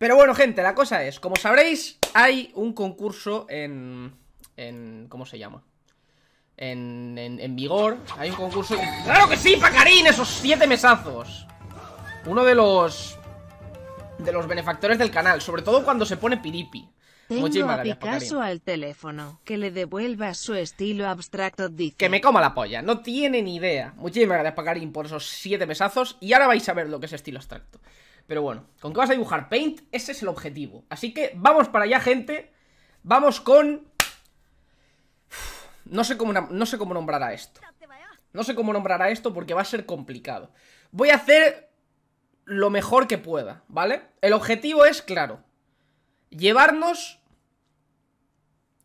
Pero bueno, gente, la cosa es, como sabréis, hay un concurso en... en ¿Cómo se llama? En, en, vigor, hay un concurso... ¡Claro que sí, Pacarín! ¡Esos siete mesazos! Uno de los... De los benefactores del canal, sobre todo cuando se pone piripi. Tengo Muchísimas gracias, al teléfono, que le devuelva su estilo abstracto, Que me coma la polla, no tiene ni idea. Muchísimas gracias, Pacarín, por esos siete mesazos. Y ahora vais a ver lo que es estilo abstracto. Pero bueno, ¿con qué vas a dibujar? Paint, ese es el objetivo. Así que vamos para allá, gente. Vamos con... no sé cómo, no sé cómo nombrar a esto. No sé cómo nombrar a esto porque va a ser complicado. Voy a hacer lo mejor que pueda, ¿vale? El objetivo es, claro, llevarnos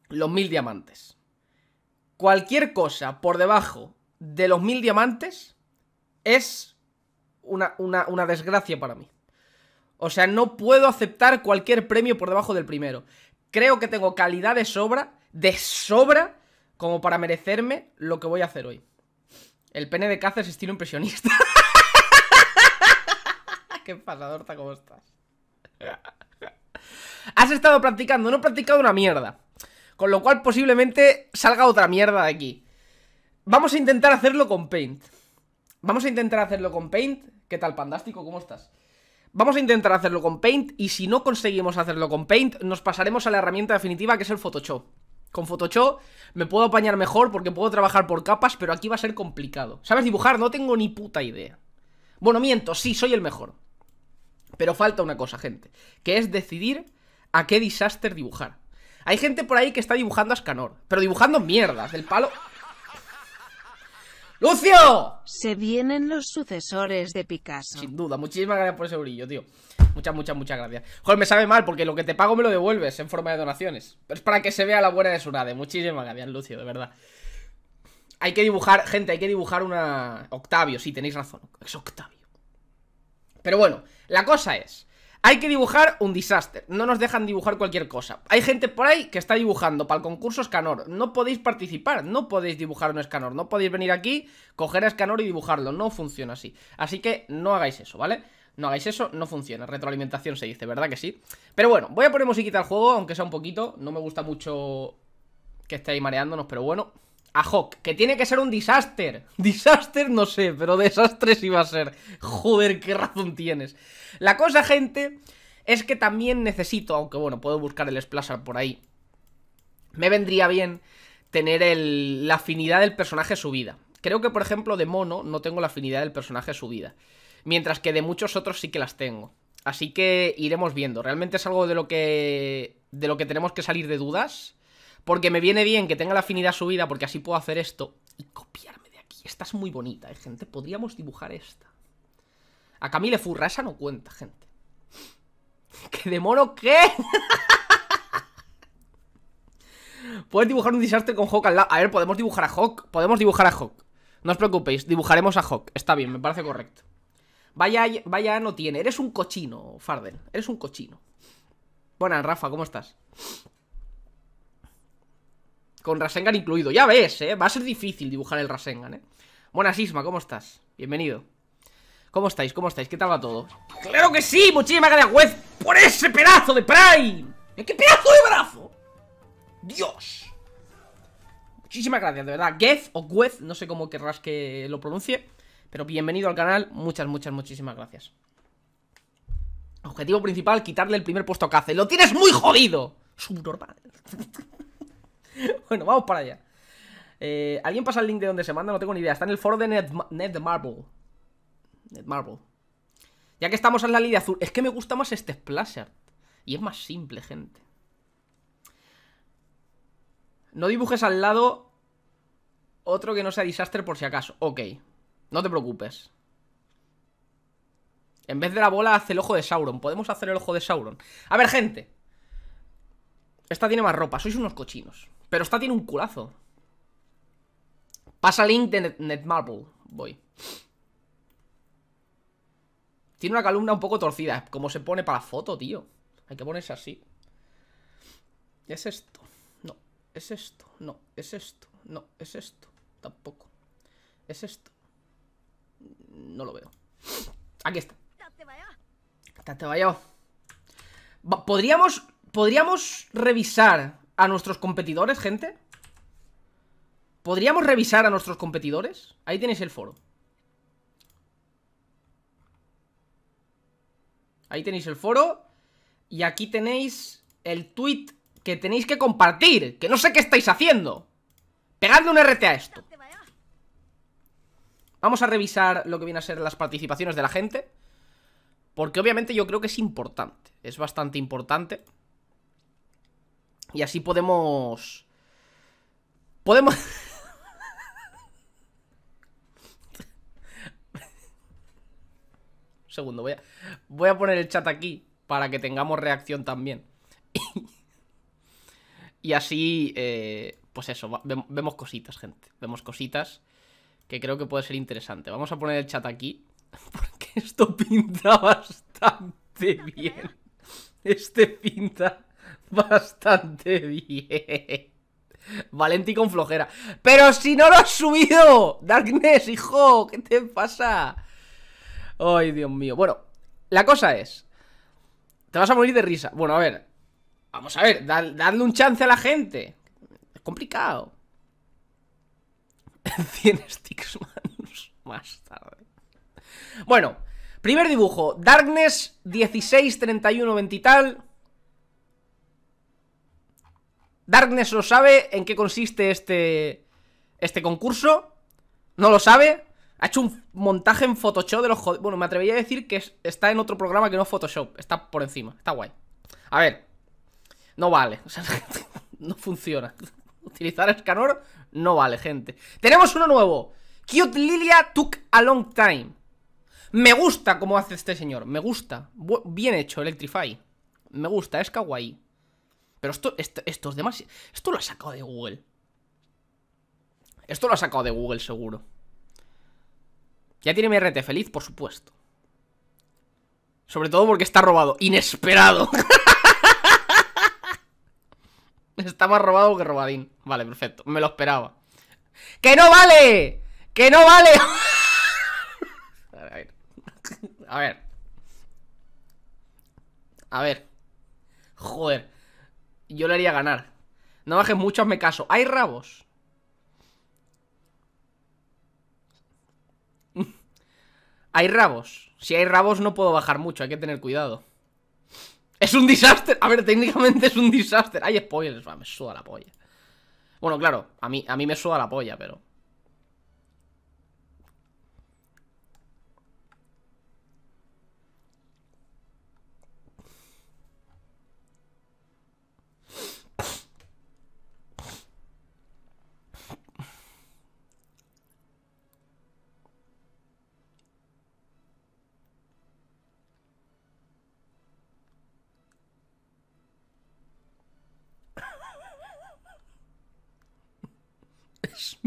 los mil diamantes. Cualquier cosa por debajo de los mil diamantes es una, una desgracia para mí. O sea, no puedo aceptar cualquier premio por debajo del primero. Creo que tengo calidad de sobra, de sobra, como para merecerme lo que voy a hacer hoy. El pene de Cáceres estilo impresionista. Qué pasador, ¿cómo estás? Has estado practicando, no he practicado una mierda. Con lo cual posiblemente salga otra mierda de aquí. Vamos a intentar hacerlo con Paint. Vamos a intentar hacerlo con Paint. ¿Qué tal, Pandástico? ¿Cómo estás? Vamos a intentar hacerlo con Paint y si no conseguimos hacerlo con Paint, nos pasaremos a la herramienta definitiva que es el Photoshop. Con Photoshop me puedo apañar mejor porque puedo trabajar por capas, pero aquí va a ser complicado. ¿Sabes dibujar? No tengo ni puta idea. Bueno, miento, sí, soy el mejor. Pero falta una cosa, gente, que es decidir a qué desastre dibujar. Hay gente por ahí que está dibujando a Scanor, pero dibujando mierdas, del palo... ¡Lucio! Se vienen los sucesores de Picasso. Sin duda, muchísimas gracias por ese brillo, tío. Muchas, muchas, muchas gracias. Joder, me sabe mal porque lo que te pago me lo devuelves en forma de donaciones. Pero es para que se vea la buena de Sunade. Muchísimas gracias, Lucio, de verdad. Hay que dibujar, gente, hay que dibujar una... Octavio, sí, tenéis razón. Es Octavio. Pero bueno, la cosa es hay que dibujar un desastre. no nos dejan dibujar cualquier cosa. Hay gente por ahí que está dibujando para el concurso Escanor, no podéis participar, no podéis dibujar un Escanor, no podéis venir aquí, coger a Escanor y dibujarlo, no funciona así. Así que no hagáis eso, ¿vale? No hagáis eso, no funciona, retroalimentación se dice, ¿verdad que sí? Pero bueno, voy a poner musiquita al juego, aunque sea un poquito, no me gusta mucho que estéis mareándonos, pero bueno a Hawk, que tiene que ser un desastre. Disaster no sé, pero desastre sí va a ser. Joder, qué razón tienes. La cosa, gente, es que también necesito, aunque bueno, puedo buscar el Splasher por ahí. Me vendría bien tener el, la afinidad del personaje subida. Creo que, por ejemplo, de mono no tengo la afinidad del personaje subida. Mientras que de muchos otros sí que las tengo. Así que iremos viendo. Realmente es algo de lo que, de lo que tenemos que salir de dudas porque me viene bien que tenga la afinidad subida, porque así puedo hacer esto y copiarme de aquí. Esta es muy bonita, ¿eh, gente? Podríamos dibujar esta. A Camille Furra, esa no cuenta, gente. ¿Qué demoro? qué? Puedes dibujar un desastre con Hawk al lado. A ver, podemos dibujar a Hawk. Podemos dibujar a Hawk. No os preocupéis, dibujaremos a Hawk. Está bien, me parece correcto. Vaya, vaya no tiene. Eres un cochino, Farden. Eres un cochino. Buenas, Rafa, ¿cómo estás? Con Rasengan incluido. Ya ves, ¿eh? Va a ser difícil dibujar el Rasengan, ¿eh? Buenas, Isma, ¿cómo estás? Bienvenido. ¿Cómo estáis? ¿Cómo estáis? ¿Qué tal va todo? ¡Claro que sí! Muchísimas gracias, Wez! por ese pedazo de Prime. ¿Eh? ¡Qué pedazo de brazo! ¡Dios! Muchísimas gracias, de verdad. Geth o Guez, no sé cómo querrás que lo pronuncie. Pero bienvenido al canal. Muchas, muchas, muchísimas gracias. Objetivo principal, quitarle el primer puesto a Kaze. ¡Lo tienes muy jodido! Subnormal. bueno, vamos para allá. Eh, ¿Alguien pasa el link de donde se manda? No tengo ni idea. Está en el foro de Netmarble. Net Marble. Ya que estamos en la línea azul. Es que me gusta más este Splasher. Y es más simple, gente. No dibujes al lado otro que no sea desastre por si acaso. Ok. No te preocupes. En vez de la bola, hace el ojo de Sauron. Podemos hacer el ojo de Sauron. A ver, gente. Esta tiene más ropa, sois unos cochinos. Pero esta tiene un culazo. Pasa link de Net Netmarble. Voy. Tiene una columna un poco torcida, como se pone para foto, tío. Hay que ponerse así. ¿Es esto? No. ¿Es esto? No. ¿Es esto? No. ¿Es esto? Tampoco. ¿Es esto? No lo veo. Aquí está. Te vaya. Podríamos ¿Podríamos revisar a nuestros competidores, gente? ¿Podríamos revisar a nuestros competidores? Ahí tenéis el foro. Ahí tenéis el foro. Y aquí tenéis el tweet que tenéis que compartir. Que no sé qué estáis haciendo. Pegando un RT a esto. Vamos a revisar lo que viene a ser las participaciones de la gente. Porque obviamente yo creo que es importante. Es bastante importante. Y así podemos... Podemos... Un segundo, voy a... voy a poner el chat aquí para que tengamos reacción también. y así, eh, pues eso, vemos cositas, gente. Vemos cositas que creo que puede ser interesante. Vamos a poner el chat aquí, porque esto pinta bastante bien. Este pinta bastante bien. Valenti con flojera. ¡Pero si no lo has subido! Darkness, hijo, ¿qué te pasa? Ay, Dios mío. Bueno, la cosa es... Te vas a morir de risa. Bueno, a ver. Vamos a ver, darle dadle un chance a la gente. Es complicado. 100 sticks más, más tarde. Bueno, primer dibujo. Darkness 16, 31, 20 y tal. Darkness lo sabe en qué consiste este, este concurso. No lo sabe. Ha hecho un montaje en Photoshop de los Bueno, me atrevería a decir que está en otro programa que no Photoshop. Está por encima. Está guay. A ver. No vale. O sea, no funciona. Utilizar Scanor no vale, gente. Tenemos uno nuevo. Cute Lilia took a long time. Me gusta cómo hace este señor. Me gusta. Bien hecho, Electrify. Me gusta, es kawaii. Pero esto, estos demás... Esto lo ha sacado de Google. Esto lo ha sacado de Google, seguro. Ya tiene mi RT feliz, por supuesto. Sobre todo porque está robado. ¡Inesperado! está más robado que robadín. Vale, perfecto. Me lo esperaba. ¡Que no vale! ¡Que no vale! a ver. A ver. A ver. Joder. Yo le haría ganar. No bajes mucho, me caso. ¡Hay rabos! hay rabos. Si hay rabos no puedo bajar mucho, hay que tener cuidado. ¡Es un desastre! A ver, técnicamente es un desastre. Hay spoilers, me suda la polla. Bueno, claro, a mí, a mí me suda la polla, pero...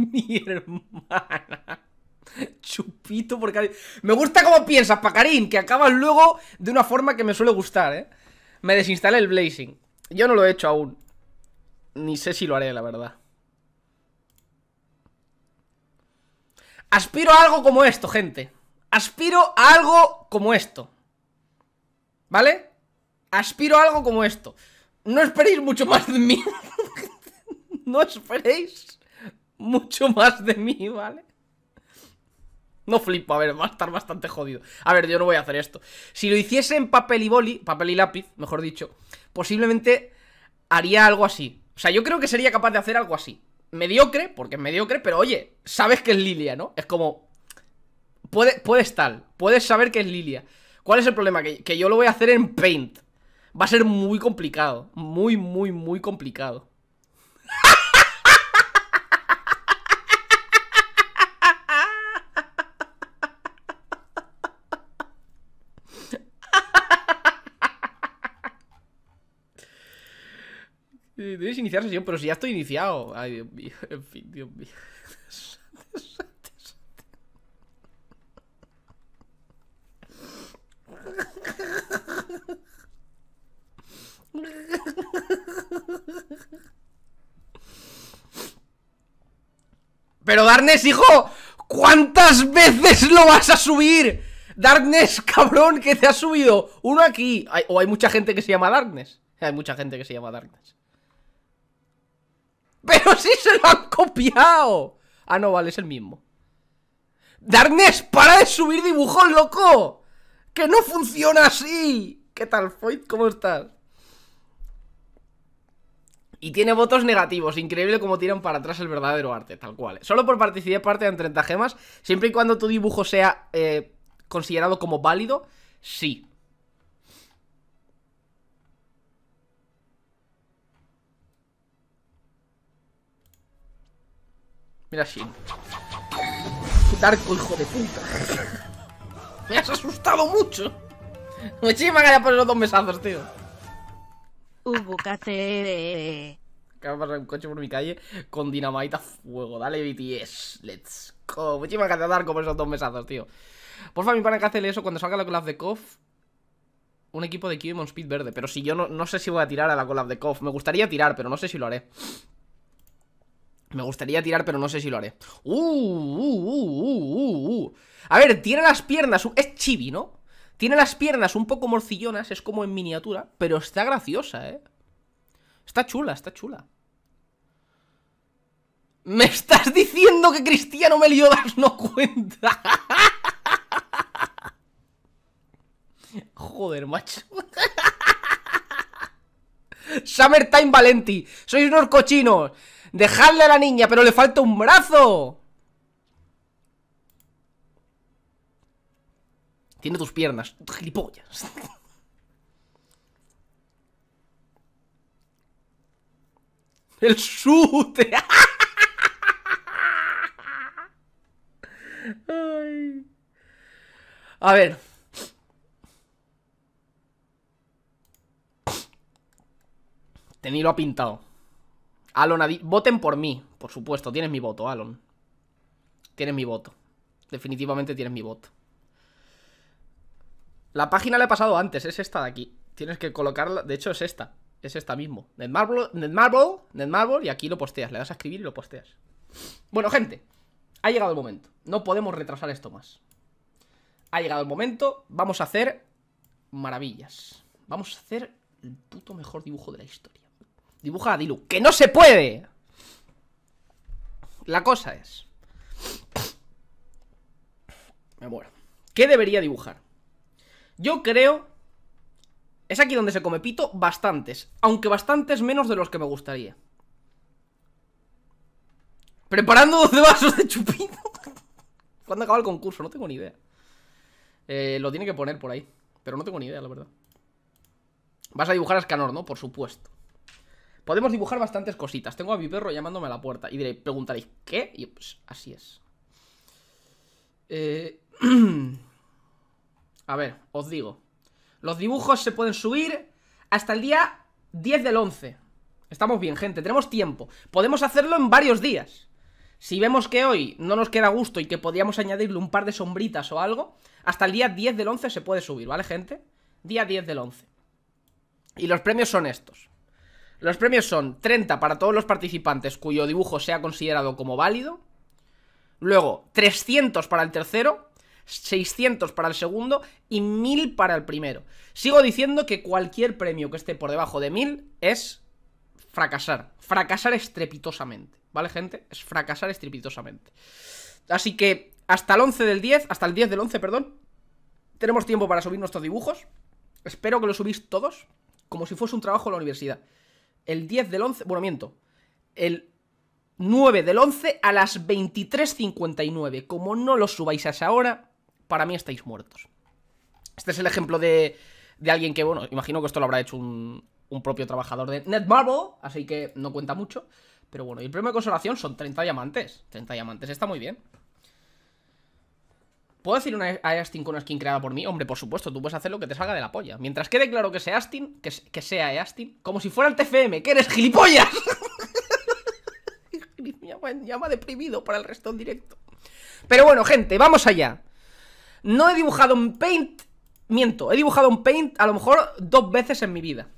mi hermana. Chupito porque Me gusta cómo piensas, Pacarín, que acabas luego de una forma que me suele gustar, ¿eh? Me desinstala el Blazing. Yo no lo he hecho aún. Ni sé si lo haré, la verdad. Aspiro a algo como esto, gente. Aspiro a algo como esto. ¿Vale? Aspiro a algo como esto. No esperéis mucho más de mí. no esperéis mucho más de mí, ¿vale? No flipo, a ver, va a estar bastante jodido. A ver, yo no voy a hacer esto. Si lo hiciese en papel y boli, papel y lápiz, mejor dicho, posiblemente haría algo así. O sea, yo creo que sería capaz de hacer algo así. Mediocre, porque es mediocre, pero oye, sabes que es Lilia, ¿no? Es como... Puede, puedes tal, puedes saber que es Lilia. ¿Cuál es el problema? Que, que yo lo voy a hacer en Paint. Va a ser muy complicado. Muy, muy, muy complicado. Iniciarse iniciar sesión, pero si ya estoy iniciado. Ay, Dios mío. En fin, Dios mío. Pero Darnes, hijo, ¿cuántas veces lo vas a subir? Darkness, cabrón, que te ha subido uno aquí. o hay mucha gente que se llama Darkness. Hay mucha gente que se llama Darkness. ¡Pero sí se lo han copiado! Ah, no, vale, es el mismo. ¡Darkness, para de subir dibujos, loco! ¡Que no funciona así! ¿Qué tal, Foyt? ¿Cómo estás? Y tiene votos negativos, increíble como tiran para atrás el verdadero arte, tal cual. Solo por participar parte en 30 gemas, siempre y cuando tu dibujo sea eh, considerado como válido, sí. Mira Shin. ¡Qué tarco, hijo de puta! ¡Me has asustado mucho! Muchísimas gracias por los dos mesazos, tío. hacer. Uh, Acaba de pasar un coche por mi calle con dinamita a fuego. Dale, BTS. Let's go. Muchísimas gracias, Darko, por esos dos mesazos, tío. Porfa, mi pana que hace eso cuando salga la collab de KOF. Un equipo de Kimon Speed verde. Pero si yo no, no sé si voy a tirar a la collab de KOF. Me gustaría tirar, pero no sé si lo haré. Me gustaría tirar, pero no sé si lo haré. Uh, uh, uh, uh, uh A ver, tiene las piernas... Es chibi, ¿no? Tiene las piernas un poco morcillonas, es como en miniatura, pero está graciosa, ¿eh? Está chula, está chula. ¿Me estás diciendo que Cristiano Meliodas no cuenta? Joder, macho. Summertime Valenti, sois unos cochinos. ¡Dejadle a la niña, pero le falta un brazo! Tiene tus piernas, gilipollas. El chute. A ver. lo ha pintado. Alon Voten por mí, por supuesto. Tienes mi voto, Alon. Tienes mi voto. Definitivamente tienes mi voto. La página la he pasado antes, es esta de aquí. Tienes que colocarla. De hecho, es esta. Es esta mismo. Netmarble, Netmarble, y aquí lo posteas. Le das a escribir y lo posteas. Bueno, gente. Ha llegado el momento. No podemos retrasar esto más. Ha llegado el momento. Vamos a hacer maravillas. Vamos a hacer el puto mejor dibujo de la historia. Dibuja a Dilu. ¡Que no se puede! La cosa es... Me muero. ¿Qué debería dibujar? Yo creo... Es aquí donde se come pito bastantes. Aunque bastantes menos de los que me gustaría. Preparando 12 vasos de chupito. ¿Cuándo acaba el concurso? No tengo ni idea. Eh, lo tiene que poner por ahí. Pero no tengo ni idea, la verdad. Vas a dibujar a Escanor, ¿no? Por supuesto. Podemos dibujar bastantes cositas. Tengo a mi perro llamándome a la puerta. Y preguntaréis, ¿qué? Y pues así es. Eh, a ver, os digo. Los dibujos se pueden subir hasta el día 10 del 11. Estamos bien, gente. Tenemos tiempo. Podemos hacerlo en varios días. Si vemos que hoy no nos queda gusto y que podríamos añadirle un par de sombritas o algo, hasta el día 10 del 11 se puede subir, ¿vale, gente? Día 10 del 11. Y los premios son estos. Los premios son 30 para todos los participantes cuyo dibujo sea considerado como válido. Luego, 300 para el tercero, 600 para el segundo y 1000 para el primero. Sigo diciendo que cualquier premio que esté por debajo de 1000 es fracasar. Fracasar estrepitosamente. ¿Vale, gente? Es fracasar estrepitosamente. Así que hasta el 11 del 10, hasta el 10 del 11, perdón, tenemos tiempo para subir nuestros dibujos. Espero que los subís todos, como si fuese un trabajo en la universidad el 10 del 11, bueno, miento, el 9 del 11 a las 23.59. Como no lo subáis a esa hora, para mí estáis muertos. Este es el ejemplo de, alguien que, bueno, imagino que esto lo habrá hecho un, un propio trabajador de Netmarble, así que no cuenta mucho. Pero bueno, y el premio de consolación son 30 diamantes. 30 diamantes está muy bien. ¿Puedo decir una, Astin con una skin creada por mí? Hombre, por supuesto, tú puedes hacer lo que te salga de la polla. Mientras quede claro que sea Astin, que, sea Astin, como si fuera el TFM, que eres gilipollas. llama deprimido para el resto en directo. Pero bueno, gente, vamos allá. No he dibujado un paint. Miento, he dibujado un paint a lo mejor dos veces en mi vida.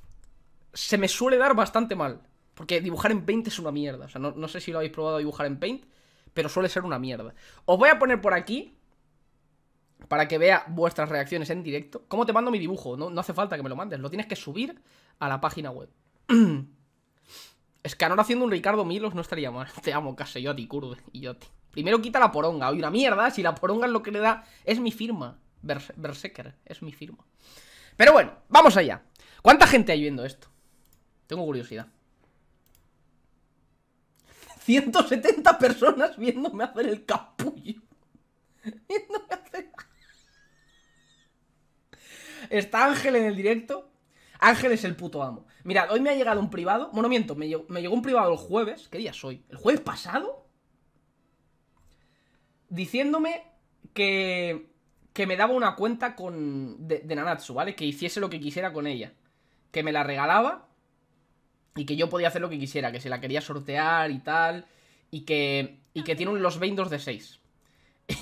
Se me suele dar bastante mal. Porque dibujar en paint es una mierda. O sea, no, no sé si lo habéis probado dibujar en paint, pero suele ser una mierda. Os voy a poner por aquí para que vea vuestras reacciones en directo. ¿Cómo te mando mi dibujo? No, no hace falta que me lo mandes, lo tienes que subir a la página web. Es que ahora haciendo un Ricardo Milos no estaría mal. Te amo, casi yo a y yo Primero quita la poronga. Oye, una mierda, si la poronga es lo que le da... Es mi firma. Berserker, es mi firma. Pero bueno, vamos allá. ¿Cuánta gente hay viendo esto? Tengo curiosidad. 170 personas viéndome hacer el capullo. Viéndome hacer... Está Ángel en el directo. Ángel es el puto amo. Mirad, hoy me ha llegado un privado. Bueno, miento, me llegó, un privado el jueves. ¿Qué día soy? ¿El jueves pasado? Diciéndome que, que me daba una cuenta con, de, Nanatsu, ¿vale? Que hiciese lo que quisiera con ella. Que me la regalaba y que yo podía hacer lo que quisiera, que se la quería sortear y tal, y que, y que tiene los 22 de 6.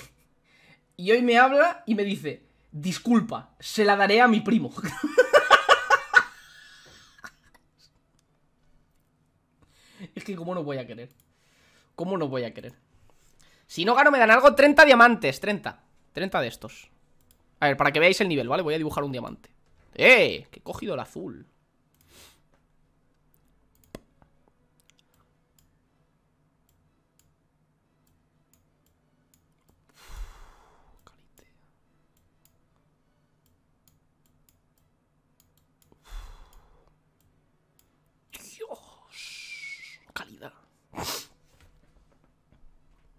y hoy me habla y me dice, disculpa, se la daré a mi primo. es que cómo no voy a querer. ¿Cómo no voy a querer? Si no gano me dan algo 30 diamantes, 30. 30 de estos. A ver, para que veáis el nivel, ¿vale? Voy a dibujar un diamante. ¡Eh! Que he cogido el azul.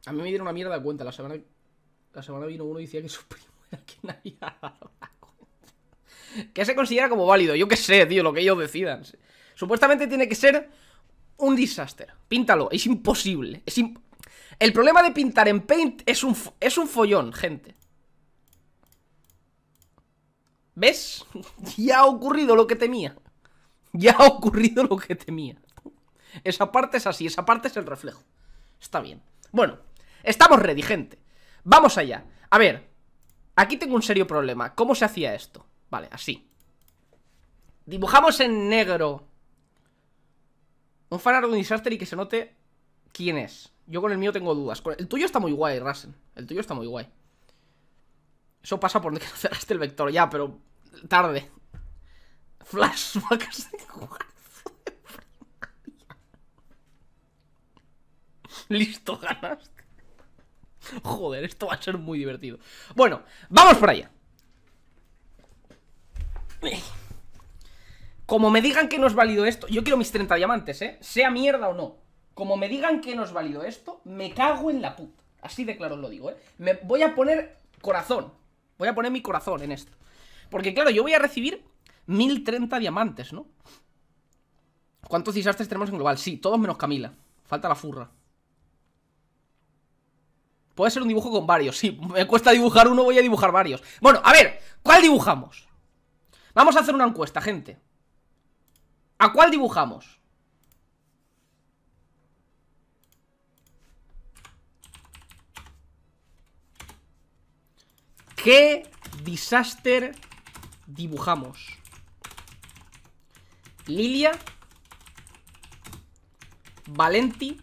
A mí me dieron una mierda de cuenta. La semana, la semana vino uno y decía que su primo era quien había Que se considera como válido. Yo qué sé, tío, lo que ellos decidan. Supuestamente tiene que ser un desastre Píntalo, es imposible. Es El problema de pintar en Paint es un, es un follón, gente. ¿Ves? ya ha ocurrido lo que temía. Ya ha ocurrido lo que temía. Esa parte es así, esa parte es el reflejo. Está bien. Bueno, Estamos ready, Vamos allá A ver, aquí tengo un serio problema ¿Cómo se hacía esto? Vale, así Dibujamos en negro Un fanart de un disaster y que se note quién es Yo con el mío tengo dudas El tuyo está muy guay, Rasen El tuyo está muy guay Eso pasa por que no cerraste el vector Ya, pero tarde Flash. Listo, ganaste Joder, esto va a ser muy divertido. Bueno, vamos por allá. Como me digan que no es válido esto, yo quiero mis 30 diamantes, ¿eh? Sea mierda o no. Como me digan que no es válido esto, me cago en la puta. Así de claro os lo digo, ¿eh? Me voy a poner corazón. Voy a poner mi corazón en esto. Porque claro, yo voy a recibir 1030 diamantes, ¿no? ¿Cuántos disastres tenemos en global? Sí, todos menos Camila. Falta la furra. Puede ser un dibujo con varios, Si Me cuesta dibujar uno, voy a dibujar varios. Bueno, a ver, ¿cuál dibujamos? Vamos a hacer una encuesta, gente. ¿A cuál dibujamos? ¿Qué disaster dibujamos? Lilia Valenti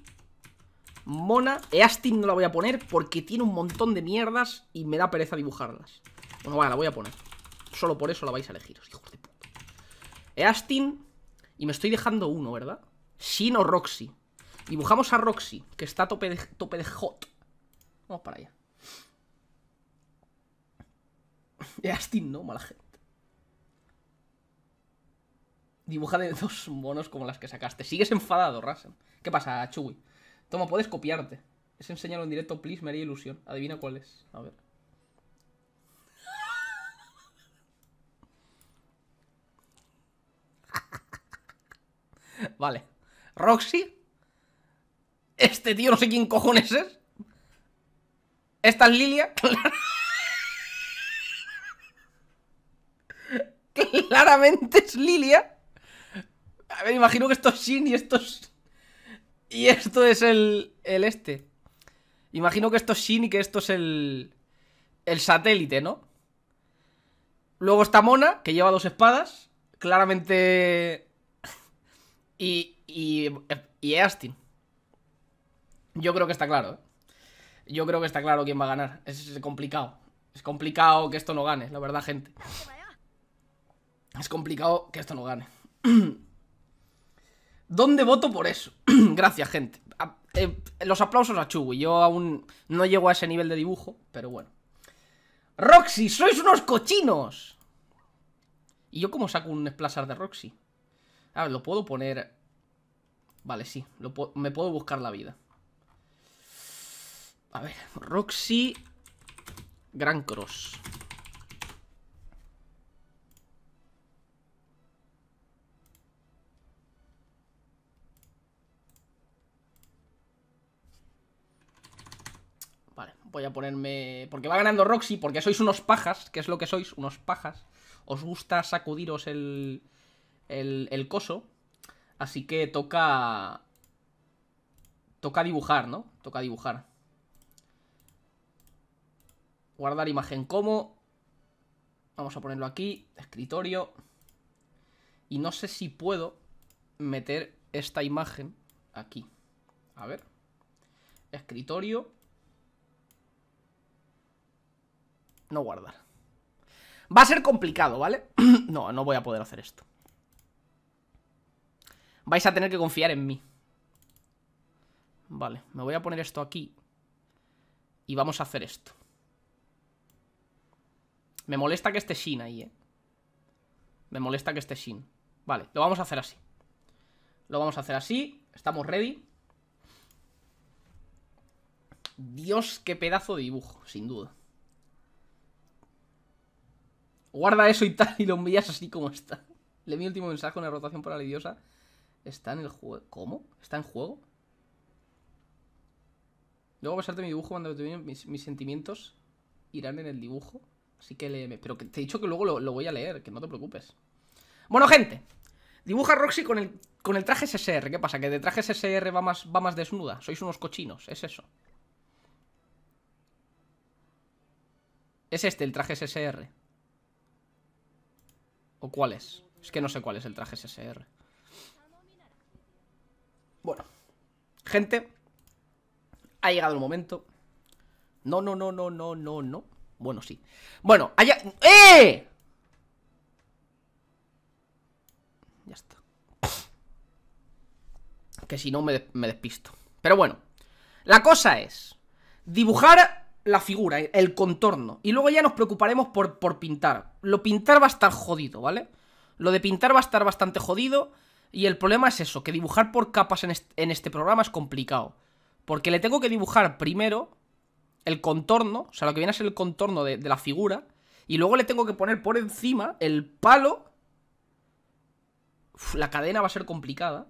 mona. Eastin no la voy a poner porque tiene un montón de mierdas y me da pereza dibujarlas. Bueno, vale, la voy a poner. Solo por eso la vais a elegir, hijos de puta. Eastin. Y me estoy dejando uno, ¿verdad? Shin o Roxy. Dibujamos a Roxy, que está a tope de, tope de hot. Vamos para allá. Eastin no, mala gente. Dibuja de dos monos como las que sacaste. Sigues enfadado, Rasen. ¿Qué pasa, Chuy? Toma, puedes copiarte. Es enseñarlo en directo, please, me haría ilusión. Adivina cuál es. A ver. Vale. Roxy. Este tío no sé quién cojones es. Esta es Lilia. Claramente es Lilia. A ver, imagino que esto es Shin y esto es... Y esto es el, el este. Imagino que esto es Shin y que esto es el, el satélite, ¿no? Luego está Mona, que lleva dos espadas, claramente... y, y, y Astin. Yo creo que está claro, ¿eh? Yo creo que está claro quién va a ganar. Es complicado. Es complicado que esto no gane, la verdad, gente. Es complicado que esto no gane. ¿Dónde voto por eso? Gracias, gente. Eh, los aplausos a Chugui. Yo aún no llego a ese nivel de dibujo, pero bueno. ¡Roxy! ¡Sois unos cochinos! ¿Y yo cómo saco un Splasher de Roxy? A ver, lo puedo poner... Vale, sí. me puedo buscar la vida. A ver, Roxy... Gran Cross. Voy a ponerme... Porque va ganando Roxy, porque sois unos pajas, que es lo que sois, unos pajas. Os gusta sacudiros el, el, el coso. Así que toca... Toca dibujar, ¿no? Toca dibujar. Guardar imagen como. Vamos a ponerlo aquí. Escritorio. Y no sé si puedo meter esta imagen aquí. A ver. Escritorio. No guardar. Va a ser complicado, ¿vale? no, no voy a poder hacer esto. Vais a tener que confiar en mí. Vale, me voy a poner esto aquí. Y vamos a hacer esto. Me molesta que esté Shin ahí, ¿eh? Me molesta que esté Shin. Vale, lo vamos a hacer así. Lo vamos a hacer así. Estamos ready. Dios, qué pedazo de dibujo, sin duda guarda eso y tal, y lo envías así como está. Le mi último mensaje, una rotación para la diosa Está en el juego. ¿Cómo? ¿Está en juego? Luego pasarte mi dibujo cuando te mis, mis sentimientos irán en el dibujo. Así que léeme. Pero que te he dicho que luego lo, voy a leer, que no te preocupes. Bueno, gente. Dibuja a Roxy con el, traje SSR. ¿Qué pasa? ¿Que de traje SSR va más desnuda? Sois unos cochinos, es eso. Es este el traje SSR cuál es? Es que no sé cuál es el traje SSR. Bueno. Gente. Ha llegado el momento. No, no, no, no, no, no, no. Bueno, sí. Bueno, allá... ¡Eh! Ya está. Que si no me, despisto. Pero bueno. La cosa es... Dibujar la figura, el contorno. Y luego ya nos preocuparemos por pintar lo pintar va a estar jodido, ¿vale? Lo de pintar va a estar bastante jodido y el problema es eso, que dibujar por capas en este, programa es complicado. Porque le tengo que dibujar primero el contorno, o sea, lo que viene a ser el contorno de, la figura, y luego le tengo que poner por encima el palo. la cadena va a ser complicada.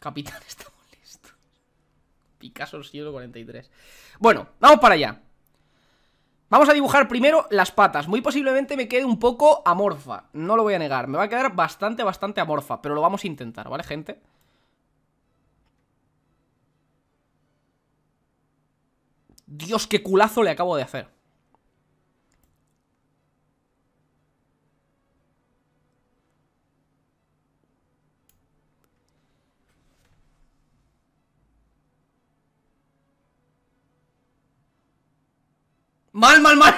Capitán, estamos listos. Picasso siglo 43. Bueno, vamos para allá. Vamos a dibujar primero las patas, muy posiblemente me quede un poco amorfa, no lo voy a negar, me va a quedar bastante, bastante amorfa, pero lo vamos a intentar, ¿vale, gente? Dios, qué culazo le acabo de hacer Mal, mal, mal.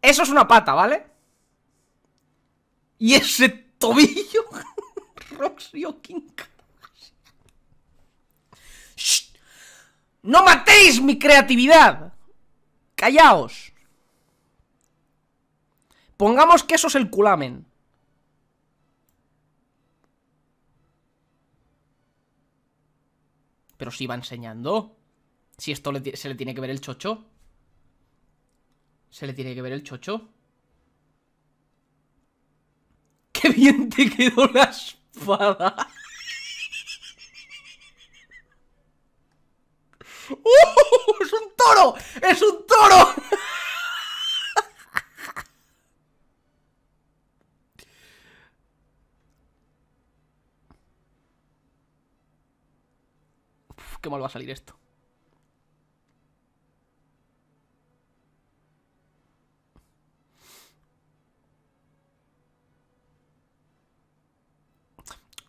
Eso es una pata, ¿vale? Y ese tobillo. Roxio King. ¡No matéis mi creatividad! ¡Callaos! Pongamos que eso es el culamen. Pero si va enseñando. Si esto se le tiene que ver el chocho. Se le tiene que ver el chocho. ¡Qué bien te quedó la espada! ¡Uh! ¡Es un toro! ¡Es un toro! qué mal va a salir esto.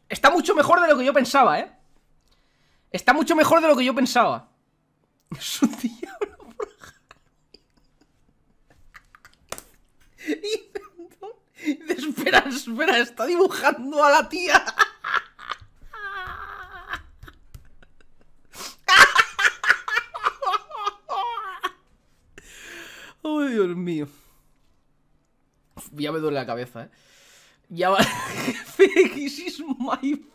Está mucho mejor de lo que yo pensaba, ¿eh? Está mucho mejor de lo que yo pensaba. Es un diablo Dice, espera, espera, está dibujando a la tía. Dios mío. Ya me duele la cabeza, ¿eh? Ya va. This my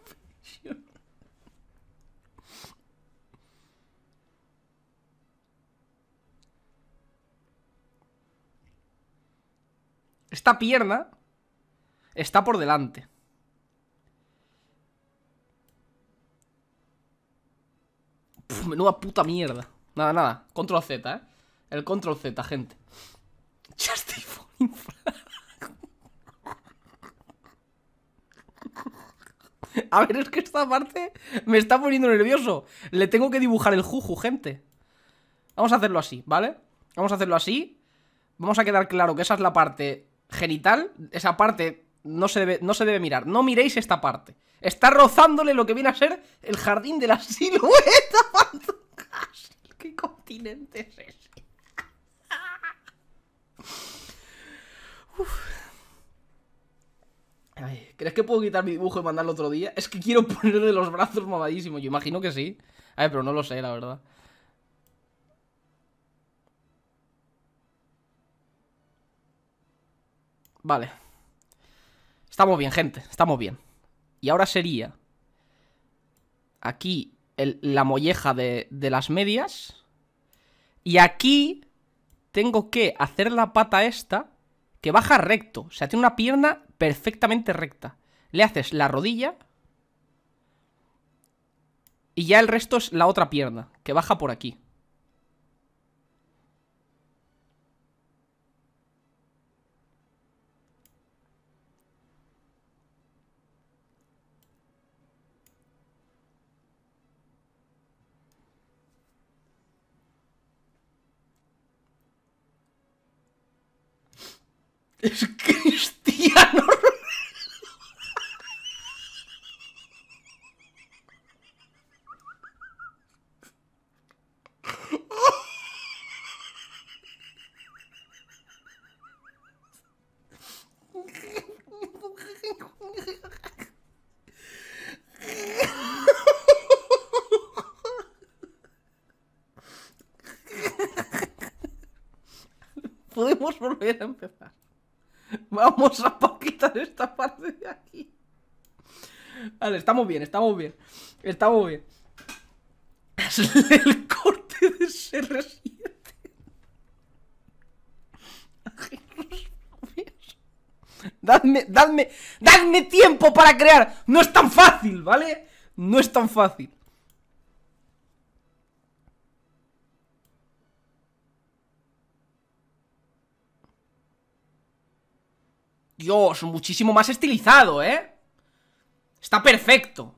Esta pierna está por delante. menuda puta mierda. Nada, nada. Control Z, ¿eh? El control Z, gente. A ver, es que esta parte me está poniendo nervioso. Le tengo que dibujar el juju, gente. Vamos a hacerlo así, ¿vale? Vamos a hacerlo así. Vamos a quedar claro que esa es la parte genital. Esa parte no se debe, no se debe mirar. No miréis esta parte. Está rozándole lo que viene a ser el jardín de la silueta. ¿Qué continente es ese? ¿Crees que puedo quitar mi dibujo y mandarlo otro día? Es que quiero ponerle los brazos mamadísimos. Yo imagino que sí. ver, pero no lo sé, la verdad. Vale. Estamos bien, gente. Estamos bien. Y ahora sería... Aquí el, la molleja de, de las medias. Y aquí tengo que hacer la pata esta que baja recto. O sea, tiene una pierna perfectamente recta. Le haces la rodilla y ya el resto es la otra pierna que baja por aquí. es Cristiano podemos volver a empezar. Vamos a quitar esta parte de aquí. Vale, estamos bien, estamos bien. Estamos bien. El corte de CR7. Dadme, dadme, dadme tiempo para crear. No es tan fácil, ¿vale? No es tan fácil. Dios, muchísimo más estilizado, ¿eh? Está perfecto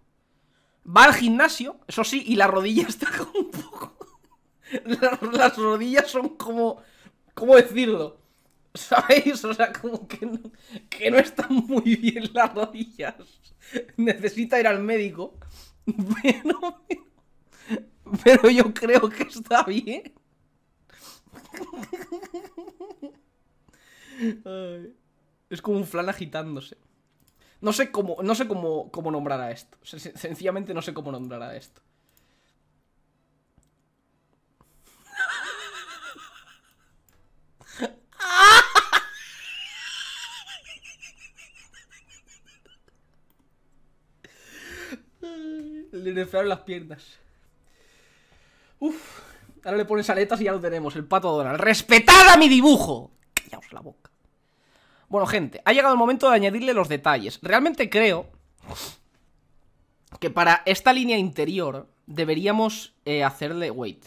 Va al gimnasio, eso sí, y la rodilla está como un poco... Las rodillas son como... ¿Cómo decirlo? ¿Sabéis? O sea, como que no, que no están muy bien las rodillas. Necesita ir al médico. Pero, pero yo creo que está bien. Ay. Es como un flan agitándose. No sé cómo, no sé cómo, cómo nombrar a esto. sencillamente no sé cómo nombrar a esto. Le nerfearon las piernas. Uf. Ahora le pones aletas y ya lo tenemos. El pato Donald. ¡Respetad a mi dibujo! Callaos la boca. Bueno, gente, ha llegado el momento de añadirle los detalles. Realmente creo que para esta línea interior deberíamos eh, hacerle... Wait.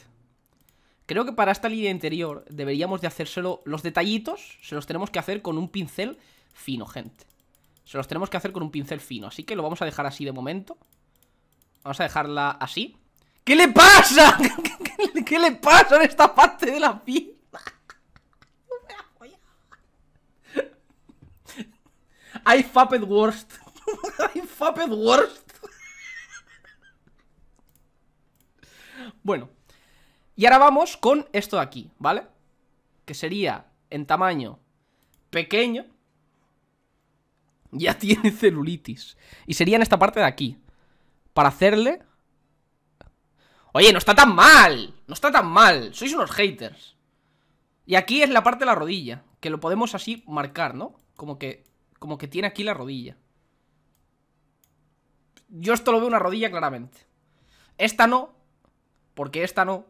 Creo que para esta línea interior deberíamos de hacérselo... Los detallitos se los tenemos que hacer con un pincel fino, gente. Se los tenemos que hacer con un pincel fino. Así que lo vamos a dejar así de momento. Vamos a dejarla así. ¿Qué le pasa? ¿Qué le pasa en esta parte de la piel? I fapped worst. I fapped worst. bueno. Y ahora vamos con esto de aquí, ¿vale? Que sería en tamaño pequeño. Ya tiene celulitis. Y sería en esta parte de aquí. Para hacerle... Oye, no está tan mal. No está tan mal. Sois unos haters. Y aquí es la parte de la rodilla. Que lo podemos así marcar, ¿no? Como que como que tiene aquí la rodilla. Yo esto lo veo una rodilla claramente. Esta no, porque esta no.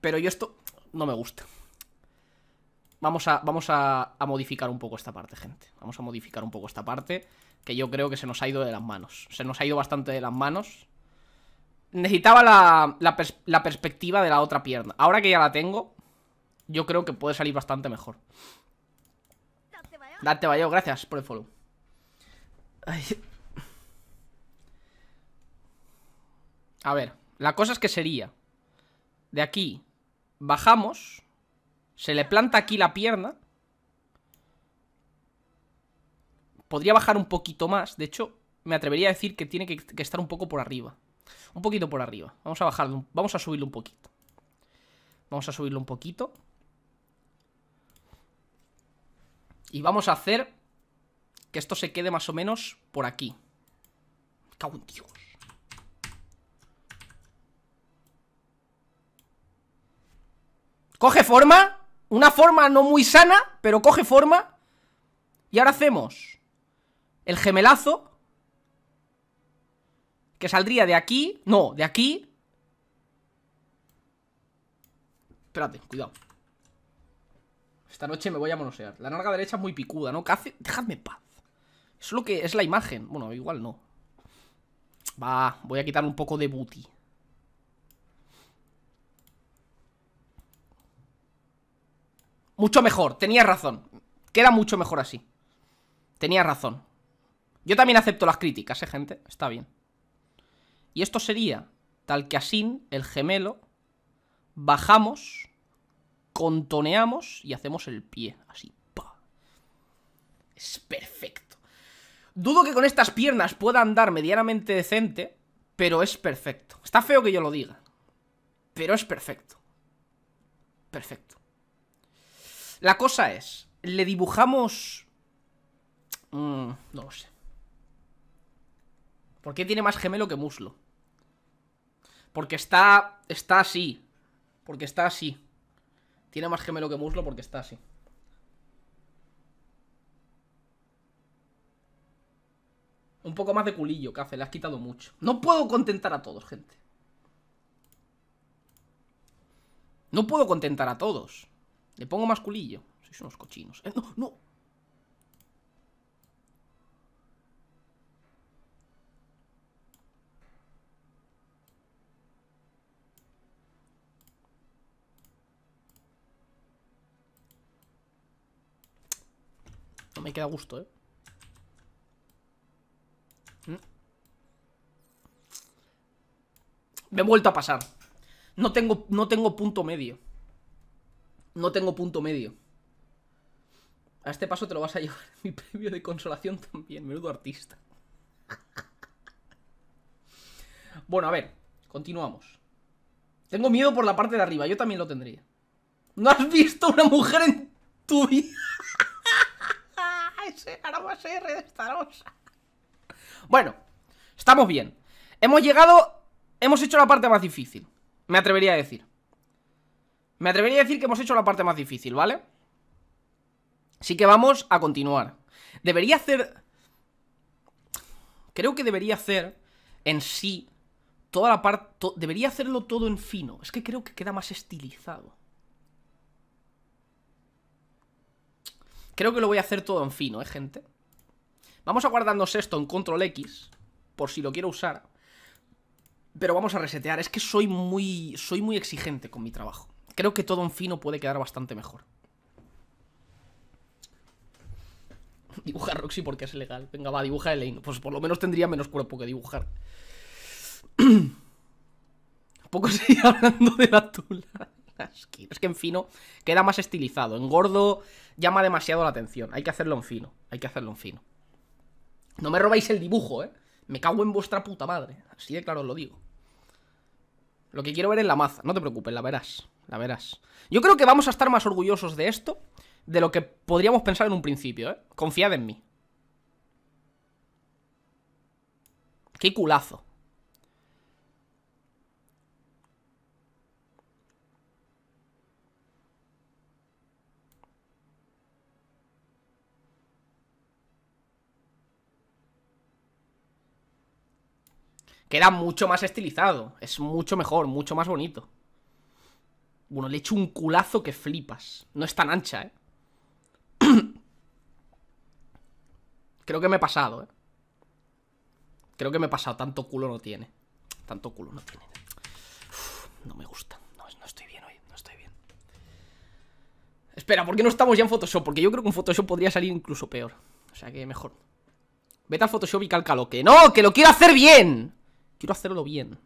Pero yo esto no me gusta. Vamos a, vamos a, modificar un poco esta parte, gente. Vamos a modificar un poco esta parte, que yo creo que se nos ha ido de las manos. Se nos ha ido bastante de las manos. Necesitaba la, la perspectiva de la otra pierna. Ahora que ya la tengo, yo creo que puede salir bastante mejor va gracias por el follow. A ver, la cosa es que sería De aquí Bajamos Se le planta aquí la pierna Podría bajar un poquito más De hecho, me atrevería a decir que tiene que, que estar un poco por arriba Un poquito por arriba Vamos a bajarlo, vamos a subirlo un poquito Vamos a subirlo un poquito Y vamos a hacer que esto se quede más o menos por aquí. cago en Dios. Coge forma. Una forma no muy sana, pero coge forma. Y ahora hacemos el gemelazo. Que saldría de aquí. No, de aquí. Espérate, cuidado noche me voy a monosear. La narga derecha es muy picuda, ¿no? Casi... Dejadme paz. Es lo que es la imagen. Bueno, igual no. Va, voy a quitar un poco de booty. Mucho mejor, tenía razón. Queda mucho mejor así. Tenía razón. Yo también acepto las críticas, eh, gente. Está bien. Y esto sería tal que así, el gemelo, bajamos contoneamos y hacemos el pie, así. ¡pa! Es perfecto. Dudo que con estas piernas pueda andar medianamente decente, pero es perfecto. Está feo que yo lo diga, pero es perfecto. Perfecto. La cosa es, le dibujamos... Mm, no lo sé. ¿Por qué tiene más gemelo que muslo? Porque está... Está así. Porque está así. Tiene más gemelo que muslo porque está así. Un poco más de culillo, Café, le has quitado mucho. No puedo contentar a todos, gente. No puedo contentar a todos. Le pongo más culillo. Son unos cochinos. ¿eh? no, no. me queda gusto, ¿eh? Mm. Me he vuelto a pasar. No tengo, no tengo punto medio. No tengo punto medio. A este paso te lo vas a llevar mi premio de consolación también. Menudo artista. Bueno, a ver. Continuamos. Tengo miedo por la parte de arriba. Yo también lo tendría. ¿No has visto una mujer en tu vida? ahora Bueno, estamos bien. Hemos llegado, hemos hecho la parte más difícil, me atrevería a decir. Me atrevería a decir que hemos hecho la parte más difícil, ¿vale? Así que vamos a continuar. Debería hacer... Creo que debería hacer en sí toda la parte... Debería hacerlo todo en fino. Es que creo que queda más estilizado. Creo que lo voy a hacer todo en fino, ¿eh, gente? Vamos a guardarnos esto en control X Por si lo quiero usar Pero vamos a resetear Es que soy muy, soy muy exigente con mi trabajo Creo que todo en fino puede quedar bastante mejor Dibuja Roxy porque es legal Venga, va, dibuja Elaine Pues por lo menos tendría menos cuerpo que dibujar ¿A Poco seguir hablando de la tula es que en fino queda más estilizado. En gordo llama demasiado la atención. Hay que hacerlo en fino. Hay que hacerlo en fino. No me robáis el dibujo, ¿eh? Me cago en vuestra puta madre. Así de claro os lo digo. Lo que quiero ver es la maza. No te preocupes, la verás. La verás. Yo creo que vamos a estar más orgullosos de esto de lo que podríamos pensar en un principio, ¿eh? Confiad en mí. Qué culazo. queda mucho más estilizado. Es mucho mejor, mucho más bonito. Bueno, le hecho un culazo que flipas. No es tan ancha, ¿eh? Creo que me he pasado, ¿eh? Creo que me he pasado. Tanto culo no tiene. Tanto culo no tiene. no me gusta. No, estoy bien hoy. No estoy bien. Espera, ¿por qué no estamos ya en Photoshop? Porque yo creo que en Photoshop podría salir incluso peor. O sea que mejor. Vete al Photoshop y lo Que no, que lo quiero hacer bien. Quiero hacerlo bien.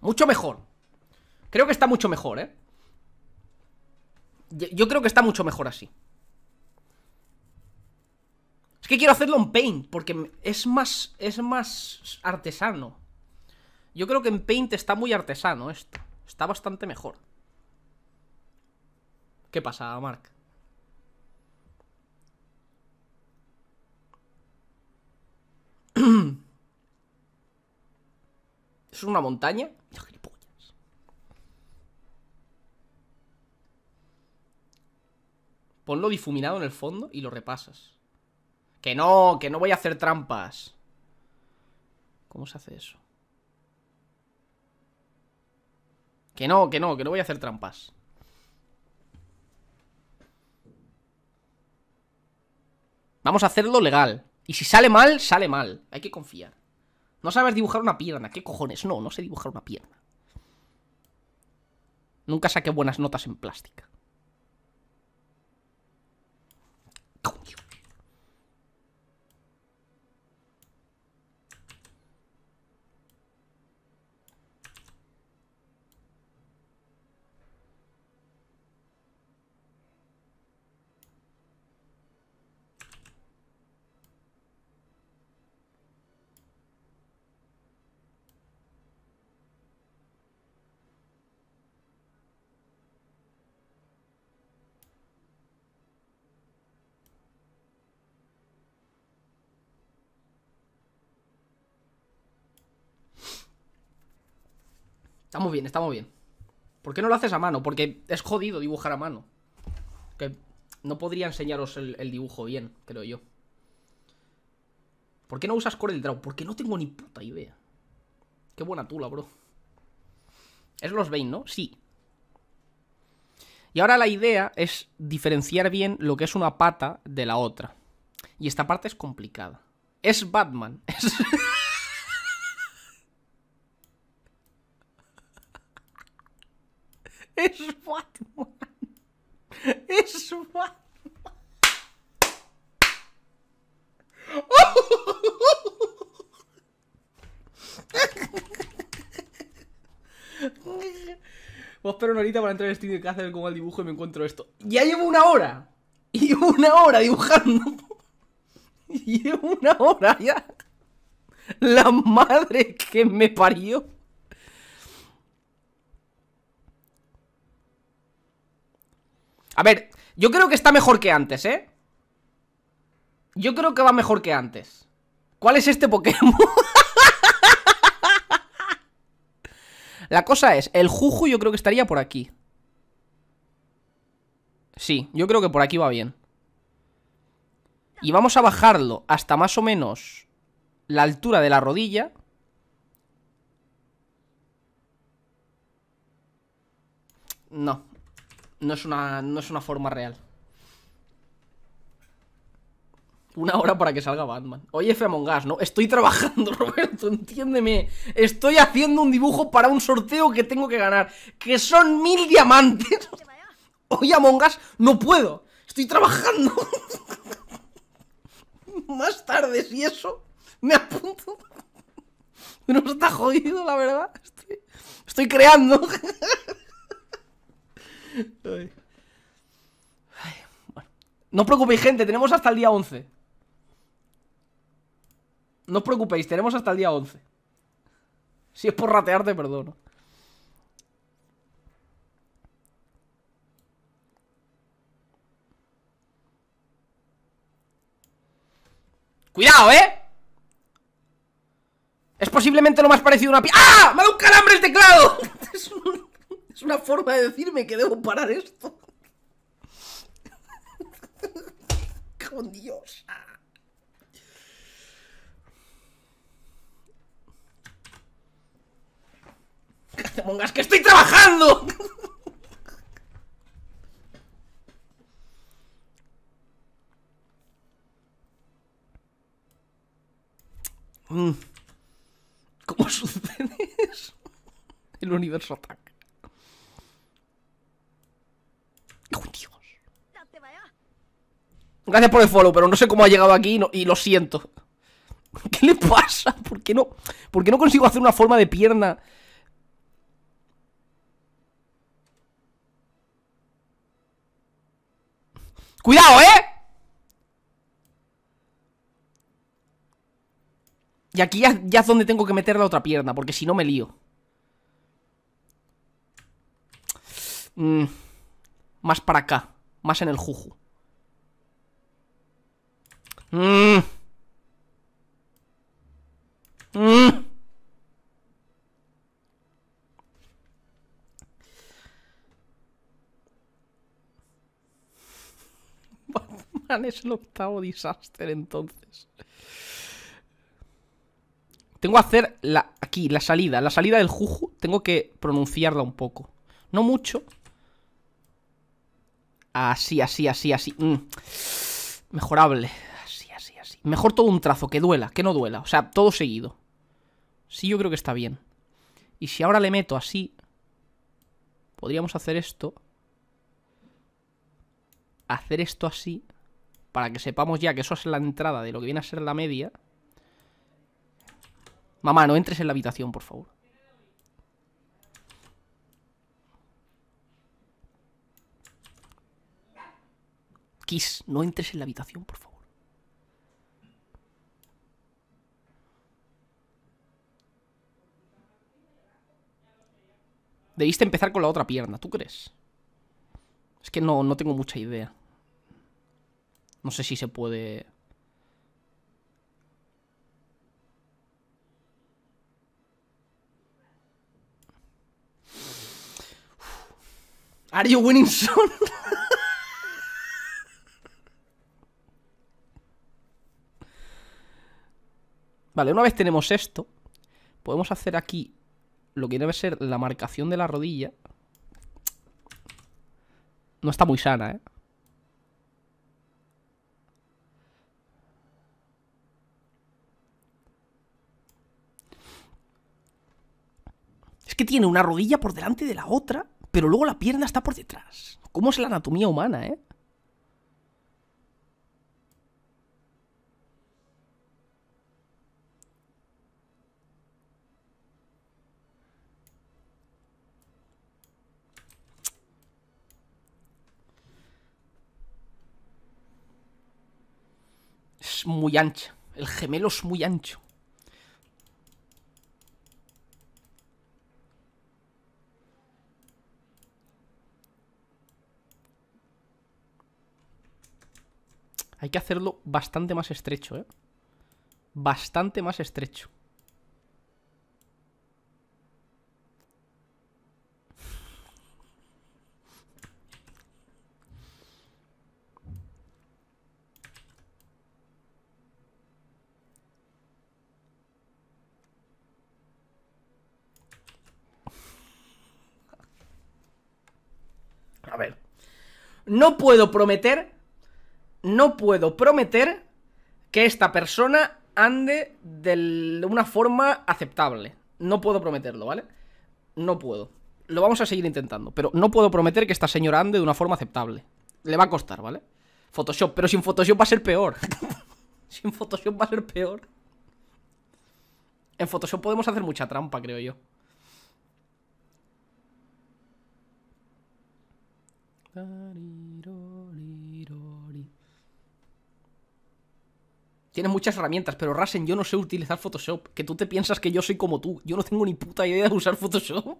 Mucho mejor. Creo que está mucho mejor, ¿eh? Yo creo que está mucho mejor así. Es que quiero hacerlo en Paint, porque es más, es más artesano. Yo creo que en Paint está muy artesano esto. Está bastante mejor. ¿Qué pasa, Mark? ¿Es una montaña? Ponlo difuminado en el fondo y lo repasas. Que no, que no voy a hacer trampas. ¿Cómo se hace eso? Que no, que no, que no voy a hacer trampas. Vamos a hacerlo legal. Y si sale mal, sale mal. Hay que confiar. No sabes dibujar una pierna. ¿Qué cojones? No, no sé dibujar una pierna. Nunca saqué buenas notas en plástica. Coño. Estamos bien, estamos bien. ¿Por qué no lo haces a mano? Porque es jodido dibujar a mano. Que no podría enseñaros el, dibujo bien, creo yo. ¿Por qué no usas Corel Draw? Porque no tengo ni puta idea. Qué buena tula, bro. Es los Bane, ¿no? Sí. Y ahora la idea es diferenciar bien lo que es una pata de la otra. Y esta parte es complicada. Es Batman. Es... Es Batman. Es Batman. Vos espero una horita para entrar al estudio que hacer con el dibujo y me encuentro esto. Ya llevo una hora. Y una hora dibujando. Y una hora ya. La madre que me parió. A ver, yo creo que está mejor que antes, ¿eh? Yo creo que va mejor que antes ¿Cuál es este Pokémon? La cosa es, el Juju yo creo que estaría por aquí Sí, yo creo que por aquí va bien Y vamos a bajarlo hasta más o menos la altura de la rodilla No, no es una, no es una forma real. Una hora para que salga Batman. Oye, F Among Us, ¿no? Estoy trabajando, Roberto, entiéndeme. Estoy haciendo un dibujo para un sorteo que tengo que ganar. Que son mil diamantes. Oye, Among Us, no puedo. Estoy trabajando. Más tarde, si eso, me apunto. No está jodido, la verdad. Estoy, estoy creando. No os preocupéis, gente, tenemos hasta el día 11. No os preocupéis, tenemos hasta el día 11. Si es por ratearte, perdono. ¡Cuidado, eh! Es posiblemente lo más parecido a una pi... ¡Ah! ¡Me ha dado un calambre el teclado! es un... Es una forma de decirme que debo parar esto. Con Dios. pongas que estoy trabajando. Mm. ¿Cómo sucede eso? El universo ataca. Dios. Gracias por el follow, pero no sé cómo ha llegado aquí y, lo siento. ¿Qué le pasa? ¿Por qué no? ¿Por no consigo hacer una forma de pierna? ¡Cuidado, eh! Y aquí ya, es donde tengo que meter la otra pierna Porque si no me lío Mmm más para acá, más en el juju. Batman mm. es el octavo desastre entonces. Tengo que hacer la, aquí, la salida. La salida del juju tengo que pronunciarla un poco. No mucho, Así, así, así, así. Mm. Mejorable. Así, así, así. Mejor todo un trazo, que duela, que no duela. O sea, todo seguido. Sí, yo creo que está bien. Y si ahora le meto así... Podríamos hacer esto. Hacer esto así. Para que sepamos ya que eso es la entrada de lo que viene a ser la media. Mamá, no entres en la habitación, por favor. Kiss, no entres en la habitación, por favor. Debiste empezar con la otra pierna, ¿tú crees? Es que no, no tengo mucha idea. No sé si se puede... Are you winning son? Vale, una vez tenemos esto, podemos hacer aquí lo que debe ser la marcación de la rodilla. No está muy sana, ¿eh? Es que tiene una rodilla por delante de la otra, pero luego la pierna está por detrás. ¿Cómo es la anatomía humana, eh? muy ancha. El gemelo es muy ancho. Hay que hacerlo bastante más estrecho, ¿eh? Bastante más estrecho. a ver. No puedo prometer, no puedo prometer que esta persona ande de una forma aceptable. No puedo prometerlo, ¿vale? No puedo. Lo vamos a seguir intentando, pero no puedo prometer que esta señora ande de una forma aceptable. Le va a costar, ¿vale? Photoshop, pero sin Photoshop va a ser peor. sin Photoshop va a ser peor. En Photoshop podemos hacer mucha trampa, creo yo. Tienes muchas herramientas, pero Rasen, yo no sé utilizar Photoshop. Que tú te piensas que yo soy como tú. Yo no tengo ni puta idea de usar Photoshop.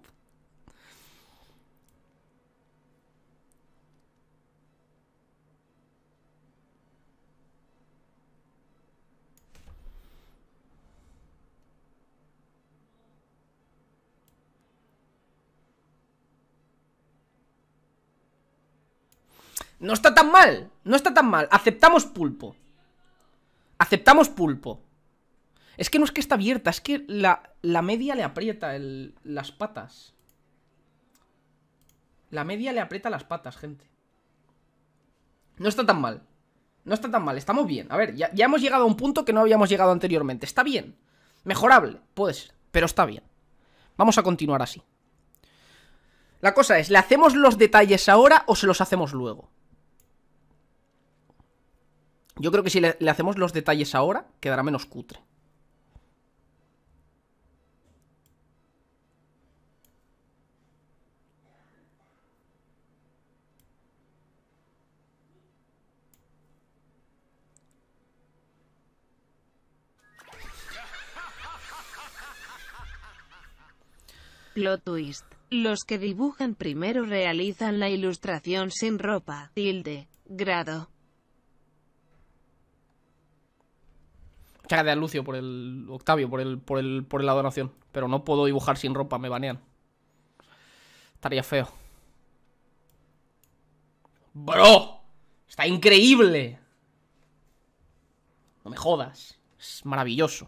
No está tan mal, no está tan mal. Aceptamos pulpo. Aceptamos pulpo. Es que no es que está abierta, es que la, media le aprieta las patas. La media le aprieta las patas, gente. No está tan mal. No está tan mal, estamos bien. A ver, ya, ya hemos llegado a un punto que no habíamos llegado anteriormente. Está bien. Mejorable, puede ser, pero está bien. Vamos a continuar así. La cosa es, ¿le hacemos los detalles ahora o se los hacemos luego? Yo creo que si le, hacemos los detalles ahora, quedará menos cutre. Plot twist. Los que dibujan primero realizan la ilustración sin ropa. Tilde. Grado. Cara de Lucio por el. Octavio, por el, por el. por la donación. Pero no puedo dibujar sin ropa, me banean. Estaría feo. ¡Bro! ¡Está increíble! No me jodas. Es maravilloso.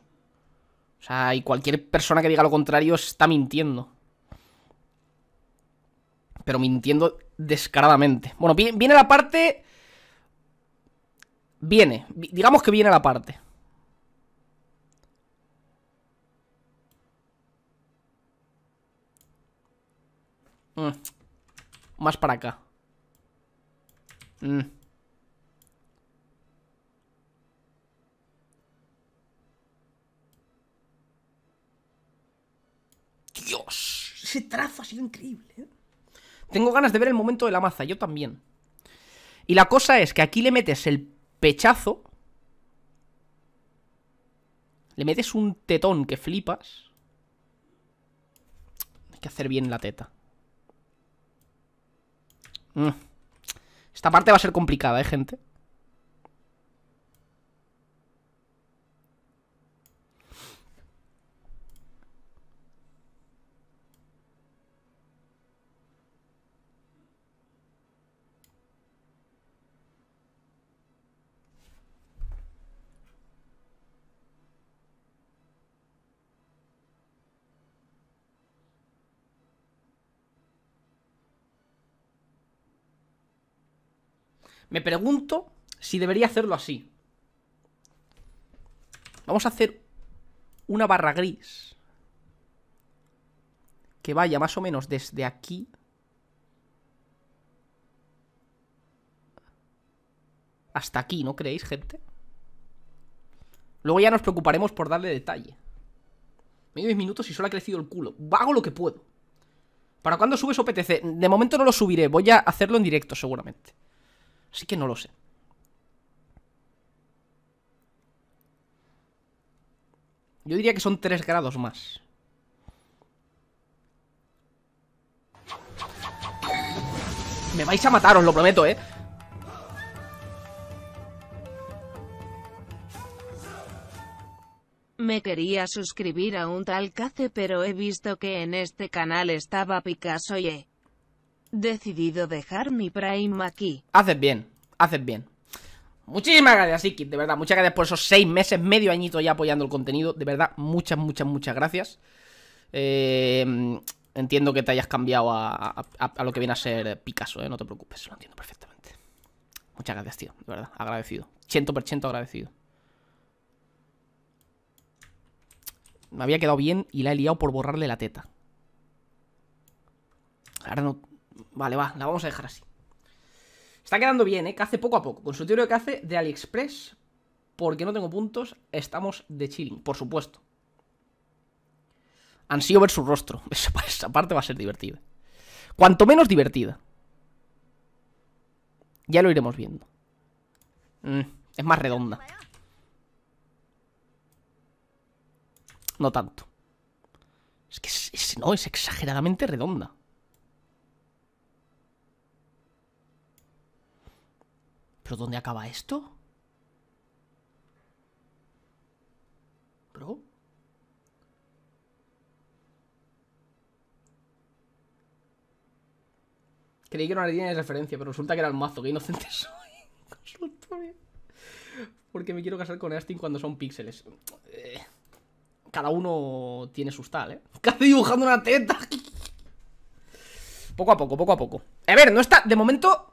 O sea, y cualquier persona que diga lo contrario está mintiendo. Pero mintiendo descaradamente. Bueno, viene la parte. Viene. Digamos que viene la parte. Mm. Más para acá. Mm. Dios, ese trazo ha sido increíble. ¿eh? Tengo ganas de ver el momento de la maza, yo también. Y la cosa es que aquí le metes el pechazo. Le metes un tetón que flipas. Hay que hacer bien la teta. Mm. Esta parte va a ser complicada, ¿eh, gente? Me pregunto si debería hacerlo así. Vamos a hacer una barra gris. Que vaya más o menos desde aquí. Hasta aquí, ¿no creéis, gente? Luego ya nos preocuparemos por darle detalle. Medio 10 minutos y solo ha crecido el culo. Hago lo que puedo. ¿Para cuándo subes OPTC? De momento no lo subiré. Voy a hacerlo en directo, seguramente. Así que no lo sé. Yo diría que son 3 grados más. Me vais a matar, os lo prometo, ¿eh? Me quería suscribir a un tal Cace, pero he visto que en este canal estaba Picasso y decidido dejar mi Prime aquí. Haces bien, haces bien. Muchísimas gracias, Iki, de verdad, muchas gracias por esos seis meses, medio añito ya apoyando el contenido. De verdad, muchas, muchas, muchas gracias. Eh, entiendo que te hayas cambiado a, a, lo que viene a ser Picasso, ¿eh? no te preocupes, lo entiendo perfectamente. Muchas gracias, tío, de verdad, agradecido. 100% agradecido. Me había quedado bien y la he liado por borrarle la teta. Ahora no, Vale, va, la vamos a dejar así. Está quedando bien, ¿eh? Que hace poco a poco. Con su teoría que hace de AliExpress, porque no tengo puntos, estamos de chilling, por supuesto. Ansío ver su rostro. Esa parte va a ser divertida. Cuanto menos divertida. Ya lo iremos viendo. Mm, es más redonda. No tanto. Es que no, es exageradamente redonda. ¿Pero dónde acaba esto? ¿Bro? Creí que era una línea de referencia, pero resulta que era el mazo. Qué inocente soy. Eh. Porque me quiero casar con Astin cuando son píxeles. Eh, cada uno tiene sus tal, ¿eh? Casi dibujando una teta. Poco a poco, poco a poco. A ver, no está... De momento...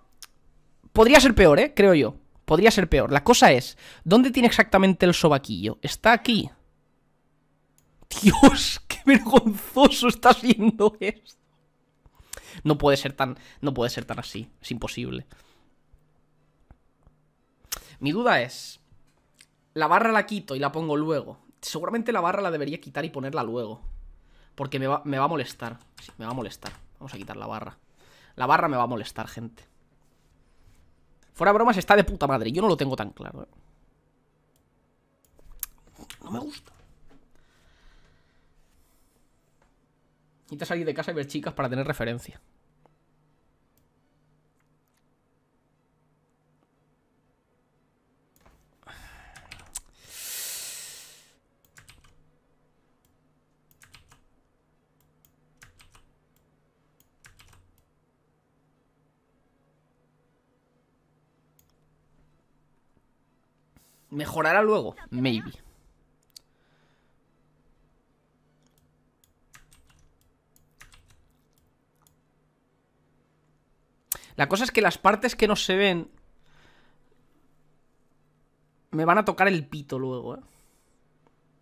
Podría ser peor, ¿eh? Creo yo. Podría ser peor. La cosa es, ¿dónde tiene exactamente el sobaquillo? Está aquí. Dios, qué vergonzoso está siendo esto. No puede ser tan, no puede ser tan así. Es imposible. Mi duda es, la barra la quito y la pongo luego. Seguramente la barra la debería quitar y ponerla luego. Porque me va, me va a molestar. Sí, me va a molestar. Vamos a quitar la barra. La barra me va a molestar, gente. Fuera bromas, está de puta madre. Yo no lo tengo tan claro. Eh. No me gusta. Quita salir de casa y ver chicas para tener referencia. Mejorará luego, maybe. La cosa es que las partes que no se ven me van a tocar el pito luego, ¿eh?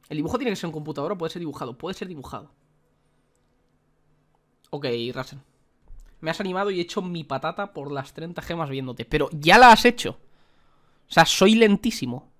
El dibujo tiene que ser en computadora, puede ser dibujado, puede ser dibujado. Ok, Rasen. Me has animado y he hecho mi patata por las 30 gemas viéndote, pero ya la has hecho. O sea, soy lentísimo.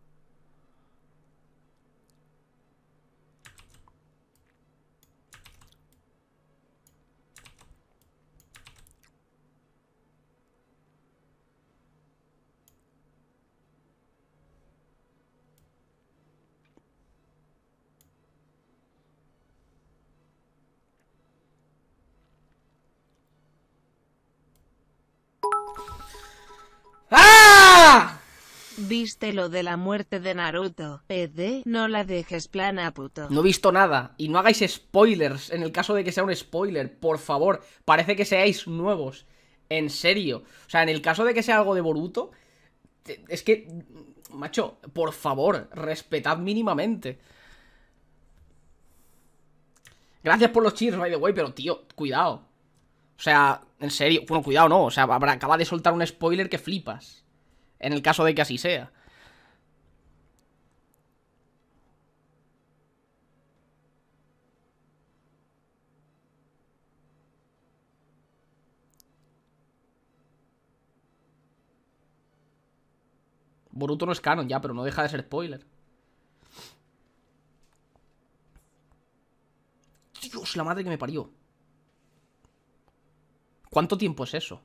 ¿Viste lo de la muerte de Naruto? PD, no la dejes plana, puto. No he visto nada. Y no hagáis spoilers en el caso de que sea un spoiler, por favor. Parece que seáis nuevos. En serio. O sea, en el caso de que sea algo de Boruto, es que... Macho, por favor, respetad mínimamente. Gracias por los cheers, by the way, pero tío, cuidado. O sea, en serio, bueno, cuidado, no. O sea, acaba de soltar un spoiler que flipas en el caso de que así sea. Boruto no es canon ya, pero no deja de ser spoiler. Dios, la madre que me parió. ¿Cuánto tiempo es eso?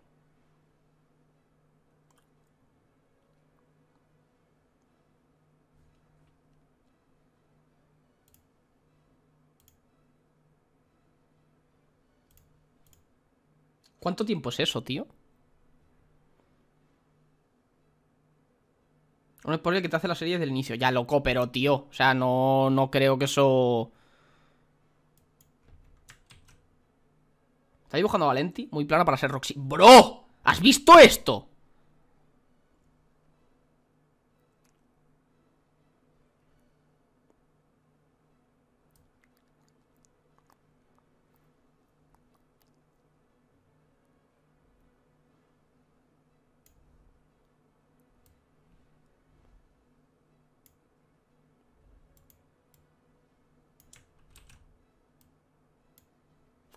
¿Cuánto tiempo es eso, tío? Un spoiler que te hace la serie desde el inicio. Ya, loco, pero tío. O sea, no, no creo que eso... Está dibujando a Valenti. Muy plana para ser Roxy. ¡Bro! ¿Has visto esto?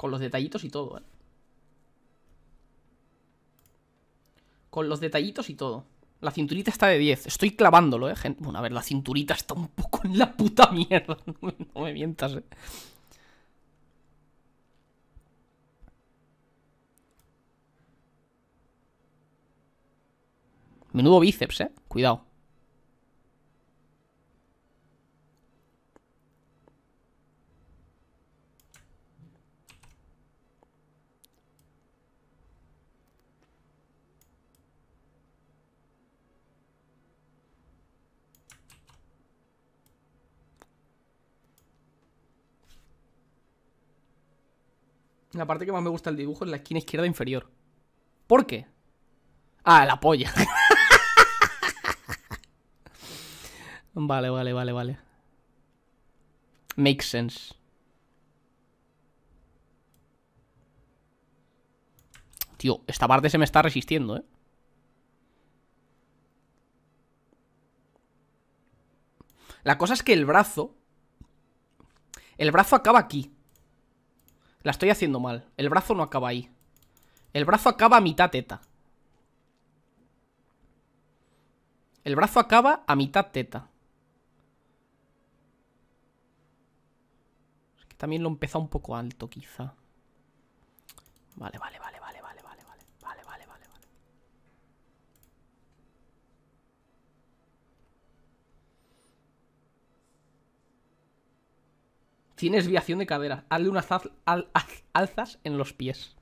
los detallitos y todo, ¿eh? Con los detallitos y todo. La cinturita está de 10. Estoy clavándolo, eh, gente. Bueno, a ver, la cinturita está un poco en la puta mierda. No me, mientas, eh. Menudo bíceps, eh. Cuidado. la parte que más me gusta del dibujo es la esquina izquierda inferior. ¿Por qué? Ah, la polla. vale, vale, vale, vale. Makes sense. Tío, esta parte se me está resistiendo, ¿eh? La cosa es que el brazo... El brazo acaba aquí. La estoy haciendo mal. El brazo no acaba ahí. El brazo acaba a mitad teta. El brazo acaba a mitad teta. que también lo empezó un poco alto, quizá. Vale, vale, vale, vale. Tienes desviación de cadera. Hazle unas alzas en los pies.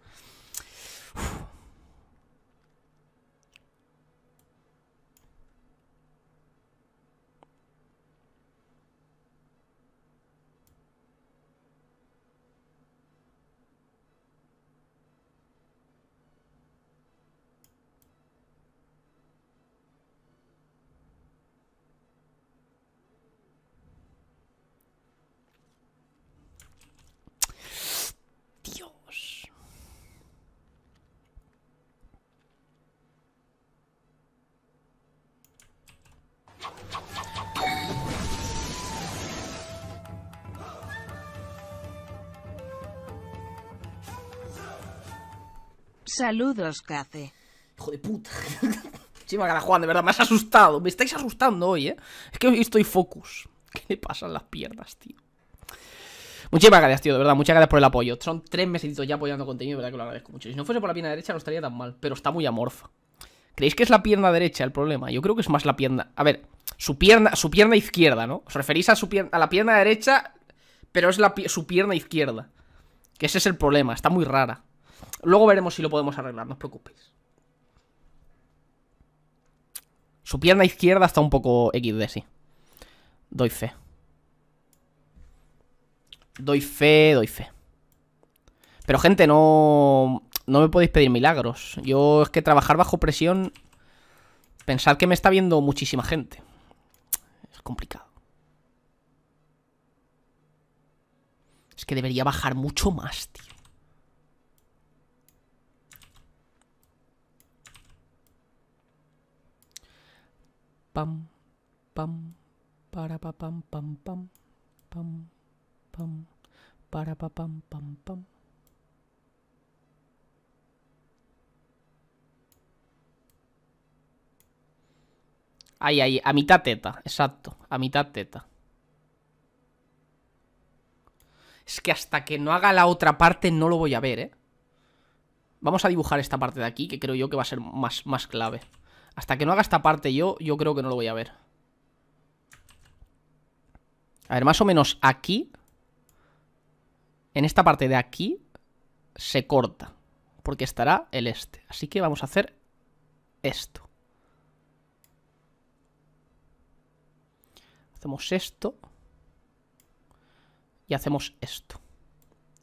Saludos, Cace. Hijo de puta. gracias, Juan, de verdad, me has asustado. Me estáis asustando hoy, ¿eh? Es que hoy estoy focus. ¿Qué le pasan las piernas, tío? Muchísimas gracias, tío, de verdad, muchas gracias por el apoyo. Son tres meses ya apoyando contenido, de verdad que lo agradezco mucho. Si no fuese por la pierna derecha no estaría tan mal, pero está muy amorfa. ¿Creéis que es la pierna derecha el problema? Yo creo que es más la pierna... A ver, su pierna, su pierna izquierda, ¿no? Os referís a, su a la pierna derecha, pero es su pierna izquierda. Que ese es el problema, está muy rara. Luego veremos si lo podemos arreglar, no os preocupéis. Su pierna izquierda está un poco XD, sí. Doy fe. Doy fe, doy fe. Pero gente, no... No me podéis pedir milagros. Yo es que trabajar bajo presión... Pensar que me está viendo muchísima gente. Es complicado. Es que debería bajar mucho más, tío. pam, pam, para pa pam, pam, pam, pam, pam, para pa pam, pam, pam. Ahí, ahí, a mitad teta, exacto, a mitad teta. Es que hasta que no haga la otra parte no lo voy a ver, ¿eh? Vamos a dibujar esta parte de aquí, que creo yo que va a ser más, más clave. Hasta que no haga esta parte yo, yo creo que no lo voy a ver. A ver, más o menos aquí. En esta parte de aquí. Se corta. Porque estará el este. Así que vamos a hacer esto. Hacemos esto. Y hacemos esto.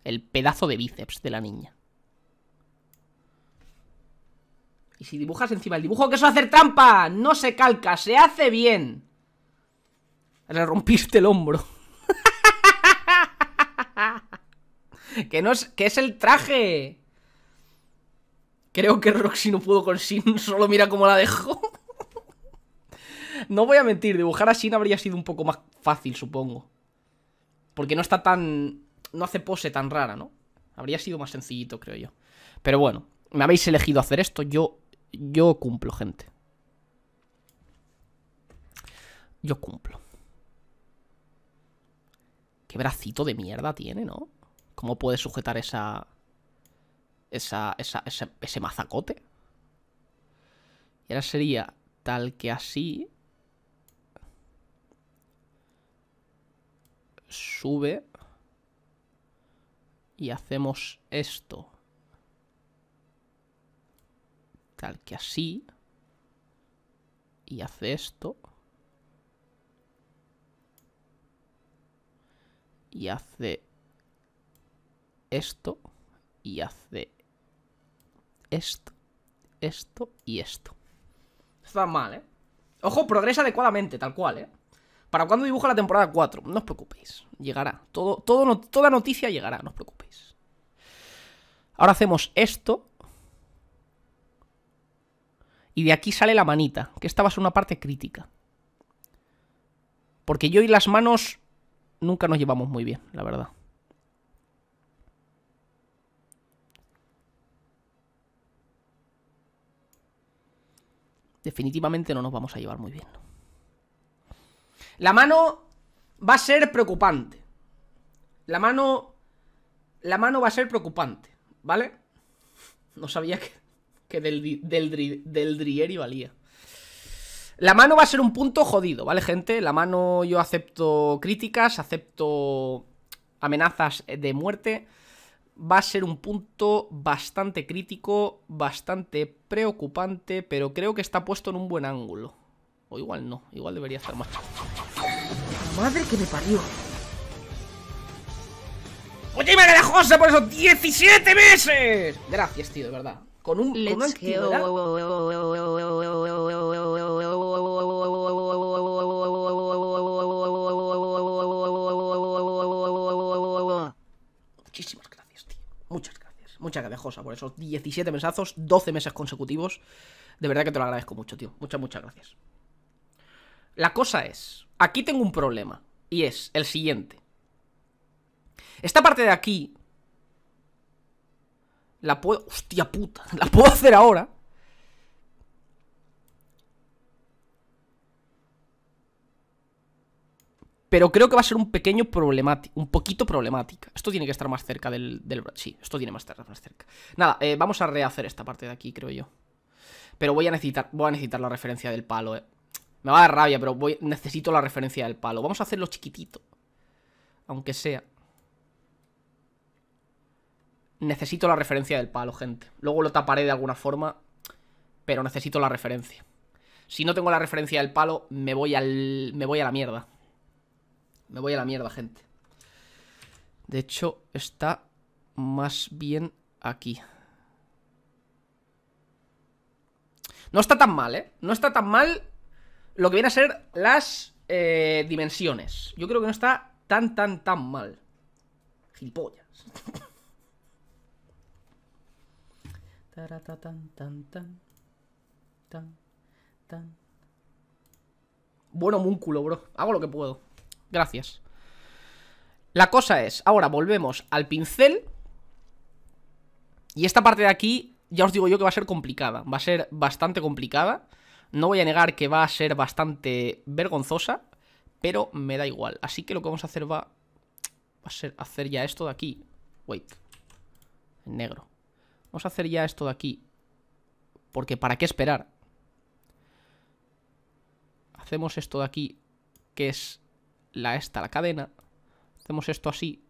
El pedazo de bíceps de la niña. Y si dibujas encima el dibujo, que eso hacer trampa. No se calca, se hace bien. Le rompiste el hombro. que, no es, que es el traje. Creo que Roxy no pudo con Sin, solo mira cómo la dejó. no voy a mentir, dibujar a Sin habría sido un poco más fácil, supongo. Porque no está tan... no hace pose tan rara, ¿no? Habría sido más sencillito, creo yo. Pero bueno, me habéis elegido hacer esto, yo yo cumplo, gente. Yo cumplo. Qué bracito de mierda tiene, ¿no? ¿Cómo puede sujetar esa... Esa, ese, ese mazacote? Y ahora sería tal que así... Sube. Y hacemos esto. que así. Y hace esto. Y hace esto. Y hace esto, esto y esto. Está mal, ¿eh? Ojo, progresa adecuadamente, tal cual, ¿eh? ¿Para cuándo dibuja la temporada 4? No os preocupéis, llegará. Todo, todo, toda noticia llegará, no os preocupéis. Ahora hacemos esto y de aquí sale la manita, que esta va a ser una parte crítica. Porque yo y las manos nunca nos llevamos muy bien, la verdad. Definitivamente no nos vamos a llevar muy bien. La mano va a ser preocupante. La mano... La mano va a ser preocupante, ¿vale? No sabía que del, del, del Drieri valía. La mano va a ser un punto jodido, ¿vale, gente? La mano yo acepto críticas, acepto amenazas de muerte. Va a ser un punto bastante crítico, bastante preocupante, pero creo que está puesto en un buen ángulo. O igual no, igual debería estar más. madre que me parió. ¡Oye, me por esos 17 meses! Gracias, tío, de verdad con, un, Muchísimas gracias, tío. Muchas gracias. Mucha cabejosa por esos 17 mesazos, 12 meses consecutivos. De verdad que te lo agradezco mucho, tío. Muchas, muchas gracias. La cosa es, aquí tengo un problema. Y es el siguiente. Esta parte de aquí la puedo... Hostia puta. La puedo hacer ahora. Pero creo que va a ser un pequeño problemático, un poquito problemática. Esto tiene que estar más cerca del... del sí, esto tiene más, más cerca. Nada, eh, vamos a rehacer esta parte de aquí, creo yo. Pero voy a necesitar, voy a necesitar la referencia del palo, eh. Me va a dar rabia, pero voy, necesito la referencia del palo. Vamos a hacerlo chiquitito. Aunque sea. Necesito la referencia del palo, gente. Luego lo taparé de alguna forma, pero necesito la referencia. Si no tengo la referencia del palo, me voy al. me voy a la mierda. Me voy a la mierda, gente. De hecho, está más bien aquí. No está tan mal, ¿eh? No está tan mal lo que viene a ser las eh, dimensiones. Yo creo que no está tan, tan, tan mal. Gilpollas Taratatan, tan, tan, bro. Hago lo que puedo. Gracias. La cosa es, ahora volvemos al pincel. Y esta parte de aquí, ya os digo yo que va a ser complicada. Va a ser bastante complicada. No voy a negar que va a ser bastante vergonzosa, pero me da igual. Así que lo que vamos a hacer va, va a ser hacer ya esto de aquí. Wait. En negro. Vamos a hacer ya esto de aquí. Porque ¿para qué esperar? Hacemos esto de aquí, que es la esta, la cadena. Hacemos esto así,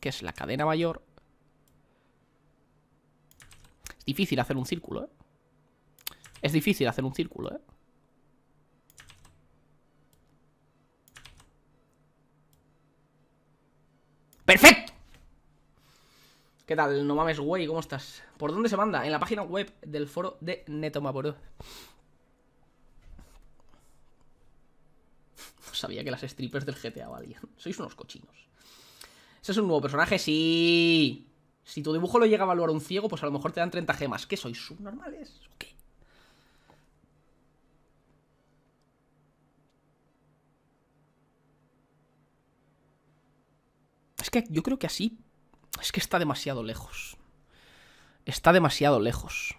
que es la cadena mayor. Es difícil hacer un círculo, ¿eh? Es difícil hacer un círculo, ¿eh? ¡Perfecto! ¿Qué tal? No mames, güey, ¿cómo estás? ¿Por dónde se manda? En la página web del foro de Netomaporo. No sabía que las strippers del GTA valían. Sois unos cochinos. Ese es un nuevo personaje, sí. Si tu dibujo lo llega a evaluar un ciego, pues a lo mejor te dan 30 gemas. ¿Qué sois subnormales? qué? Es que yo creo que así es que está demasiado lejos. Está demasiado lejos.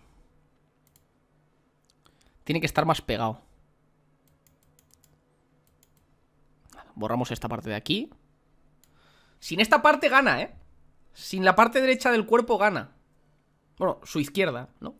Tiene que estar más pegado. Borramos esta parte de aquí. Sin esta parte gana, ¿eh? Sin la parte derecha del cuerpo gana. Bueno, su izquierda, ¿no?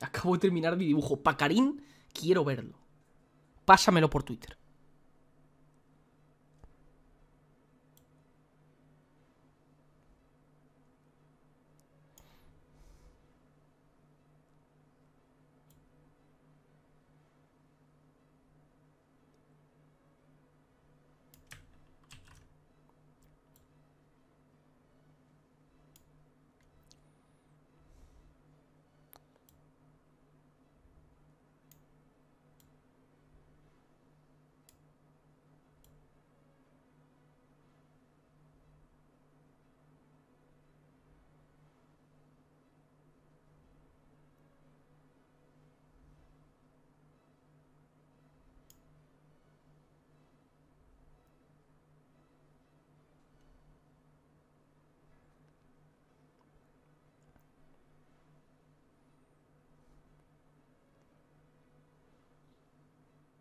Acabo de terminar mi dibujo. Pacarín, quiero verlo. Pásamelo por Twitter.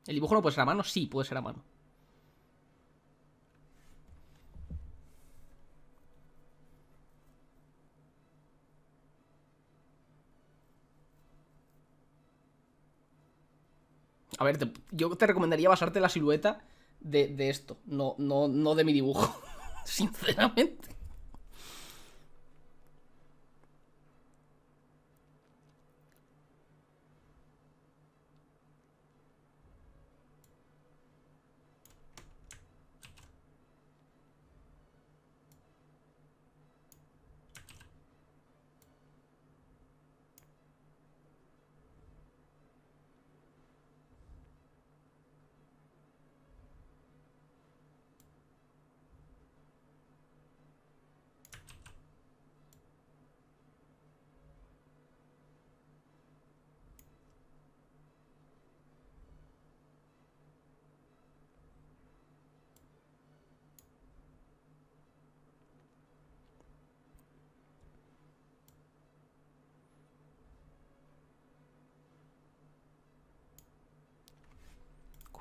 ¿El dibujo no puede ser a mano? Sí, puede ser a mano. A ver, yo te recomendaría basarte la silueta de, de esto, no, no, no de mi dibujo, sinceramente.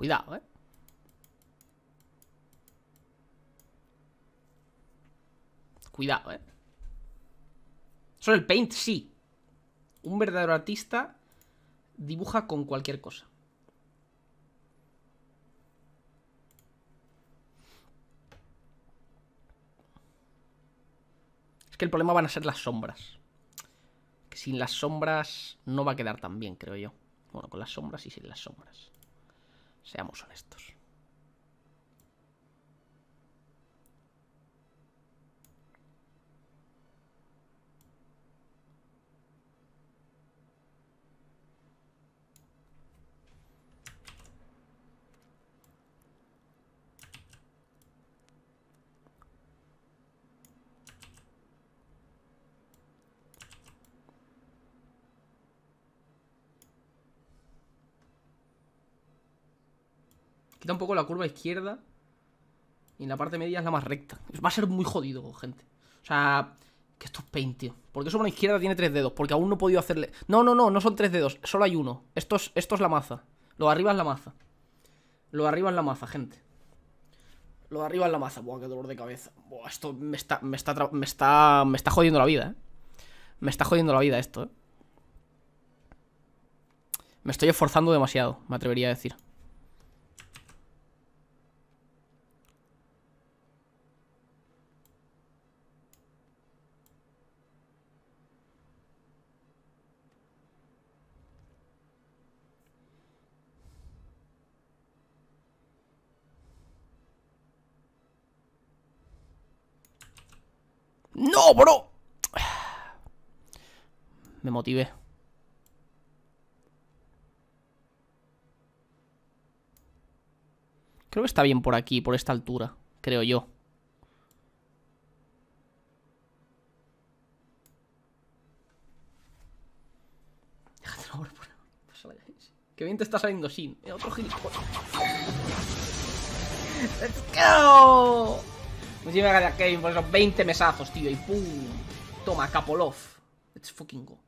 Cuidado, ¿eh? Cuidado, ¿eh? Solo el paint, sí. Un verdadero artista dibuja con cualquier cosa. Es que el problema van a ser las sombras. Que sin las sombras no va a quedar tan bien, creo yo. Bueno, con las sombras y sin las sombras. Seamos honestos. Quita un poco la curva izquierda. Y en la parte media es la más recta. Va a ser muy jodido, gente. O sea, que esto es paint, tío. Porque eso por la izquierda tiene tres dedos. Porque aún no he podido hacerle... No, no, no, no son tres dedos. Solo hay uno. Esto es, la maza. Lo arriba es la maza. Lo arriba es la maza, gente. Lo arriba es la maza. Buah, qué dolor de cabeza. Buah, esto me está, me está, me está, me está jodiendo la vida, eh. Me está jodiendo la vida esto, eh. Me estoy esforzando demasiado, me atrevería a decir. ¡No, bro! Me motivé. Creo que está bien por aquí, por esta altura. Creo yo. Que bien te está saliendo sin. Eh, otro gilipollas. ¡Let's go! Muchísimas gracias, Kevin por esos 20 mesazos, tío. Y pum. Toma, Kapolov. Let's fucking go.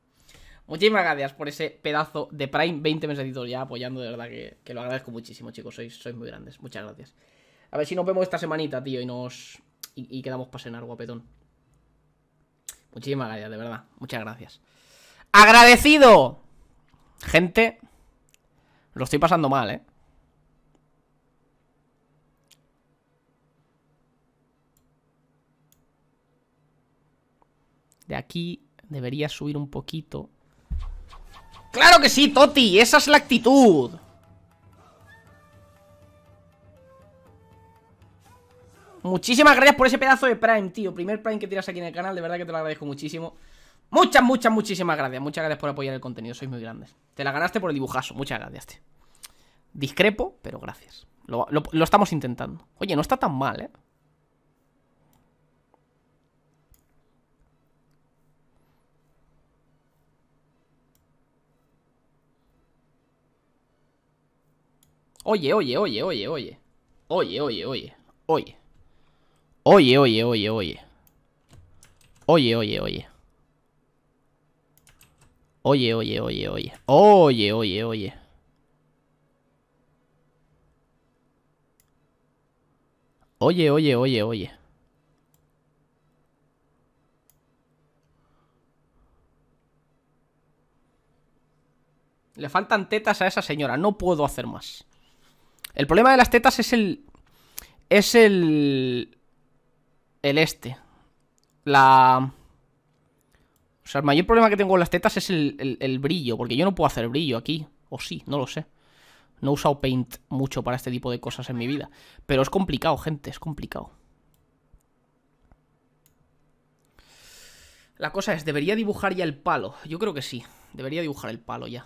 Muchísimas gracias por ese pedazo de Prime. 20 mesazitos ya apoyando, de verdad que, lo agradezco muchísimo, chicos. Sois, sois muy grandes. Muchas gracias. A ver si nos vemos esta semanita, tío, y nos. Y, y quedamos para cenar, guapetón. Muchísimas gracias, de verdad. Muchas gracias. ¡Agradecido! Gente. Lo estoy pasando mal, eh. De aquí debería subir un poquito. ¡Claro que sí, Toti! ¡Esa es la actitud! Muchísimas gracias por ese pedazo de Prime, tío. Primer Prime que tiras aquí en el canal, de verdad que te lo agradezco muchísimo. Muchas, muchas, muchísimas gracias. Muchas gracias por apoyar el contenido, sois muy grandes. Te la ganaste por el dibujazo, muchas gracias. tío. Discrepo, pero gracias. lo estamos intentando. Oye, no está tan mal, ¿eh? Oye, oye, oye, oye, oye. Oye, oye, oye, oye. Oye, oye, oye, oye. Oye, oye, oye. Oye, oye, oye, oye. Oye, oye, oye. Oye, oye, oye, oye. Le faltan tetas a esa señora, no puedo hacer más. El problema de las tetas es el... Es el... El este. La... O sea, el mayor problema que tengo con las tetas es el, el, brillo, porque yo no puedo hacer brillo aquí. O sí, no lo sé. No he usado Paint mucho para este tipo de cosas en mi vida. Pero es complicado, gente, es complicado. La cosa es, ¿debería dibujar ya el palo? Yo creo que sí, debería dibujar el palo ya.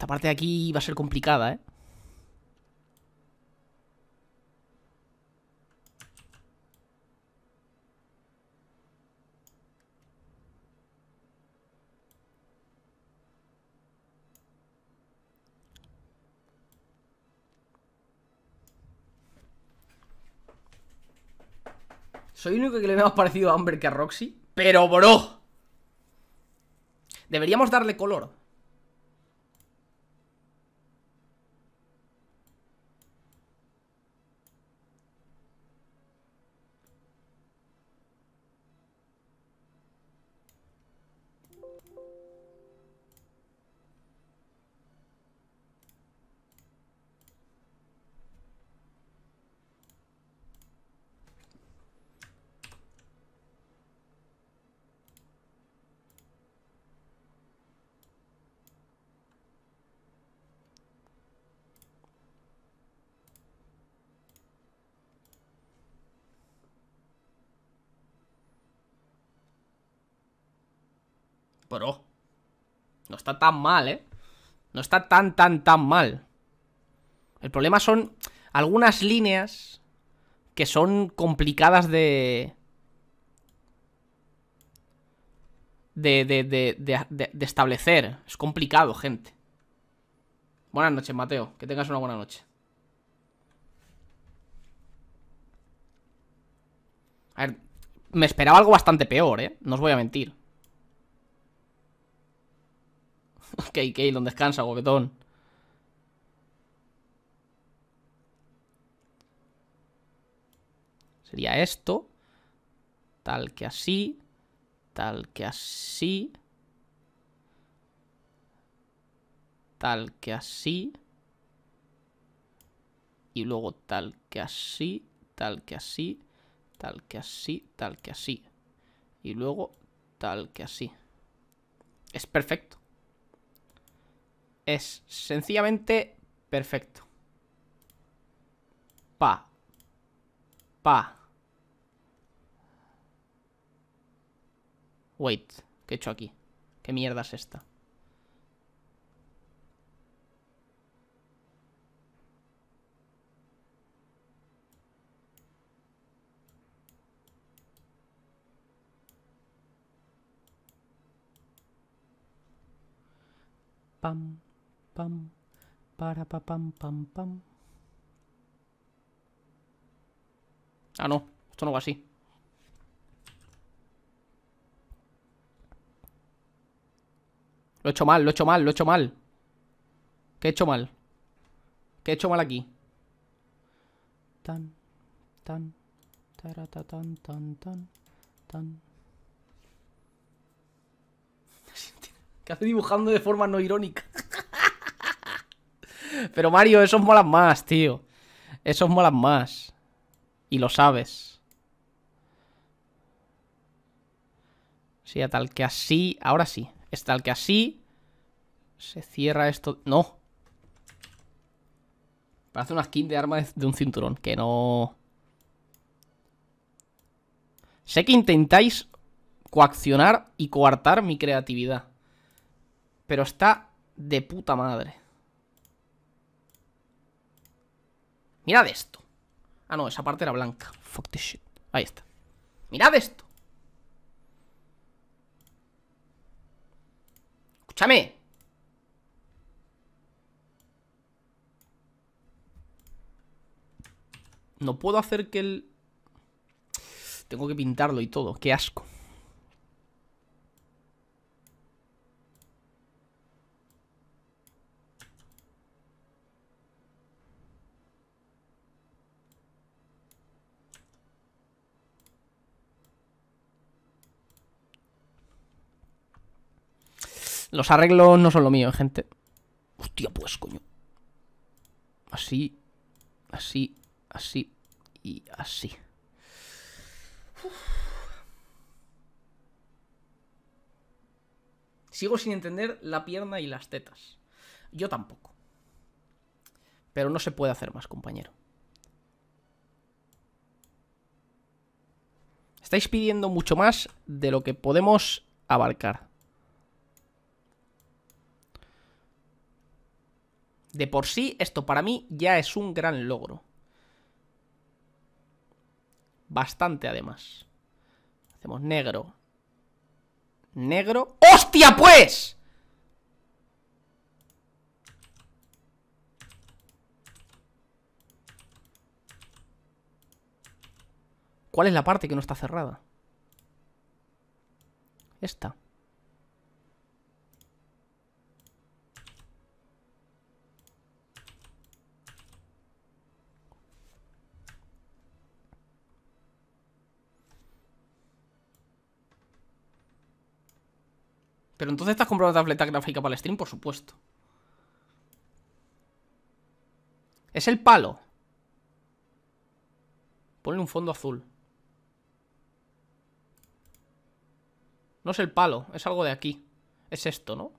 Esta parte de aquí va a ser complicada, ¿eh? Soy el único que le veo más parecido a Amber que a Roxy. Pero, bro. Deberíamos darle color. Bro. No está tan mal, ¿eh? No está tan, tan, tan mal. El problema son algunas líneas que son complicadas de... De, de, establecer. Es complicado, gente. Buenas noches, Mateo. Que tengas una buena noche. A ver, me esperaba algo bastante peor, ¿eh? No os voy a mentir. ok, Keylon, descansa, guapetón. Sería esto. Tal que así. Tal que así. Tal que así. Y luego tal que así. Tal que así. Tal que así. Tal que así. Y luego tal que así. Es perfecto es sencillamente perfecto. Pa. Pa. Wait, ¿qué he hecho aquí? ¿Qué mierda es esta? para pam pam Ah, no, esto no va así. Lo he hecho mal, lo he hecho mal, lo he hecho mal. ¿Qué he hecho mal? ¿Qué he hecho mal aquí? Tan, tan, tan, tan, tan, tan. ¿Qué hace dibujando de forma no irónica? Pero Mario, esos molan más, tío. Esos molan más. Y lo sabes. Sí, a tal que así... Ahora sí. Es tal que así... Se cierra esto... ¡No! Parece una skin de arma de un cinturón. Que no... Sé que intentáis coaccionar y coartar mi creatividad. Pero está de puta madre. Mirad esto. Ah, no, esa parte era blanca. Fuck this shit. Ahí está. Mirad esto. Escúchame. No puedo hacer que el... Tengo que pintarlo y todo. Qué asco. Los arreglos no son lo mío, gente. Hostia, pues, coño. Así, así, así y así. Sigo sin entender la pierna y las tetas. Yo tampoco. Pero no se puede hacer más, compañero. Estáis pidiendo mucho más de lo que podemos abarcar. De por sí, esto para mí ya es un gran logro. Bastante, además. Hacemos negro. Negro. ¡Hostia, pues! ¿Cuál es la parte que no está cerrada? Esta. Pero entonces estás comprando una tableta gráfica para el stream, por supuesto. Es el palo. Ponle un fondo azul. No es el palo, es algo de aquí. Es esto, ¿no?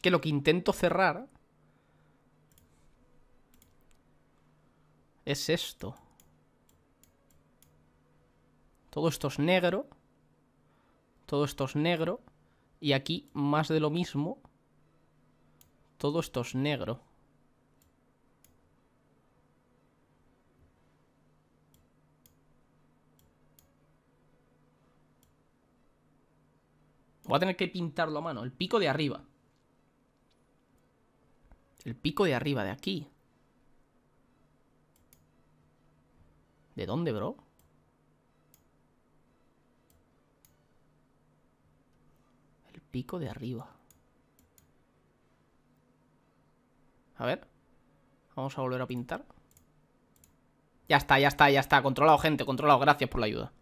que lo que intento cerrar es esto. Todo esto es negro. Todo esto es negro. Y aquí más de lo mismo. Todo esto es negro. Voy a tener que pintarlo a mano. El pico de arriba. El pico de arriba, de aquí. ¿De dónde, bro? El pico de arriba. A ver. Vamos a volver a pintar. Ya está, ya está, ya está. Controlado, gente. Controlado. Gracias por la ayuda.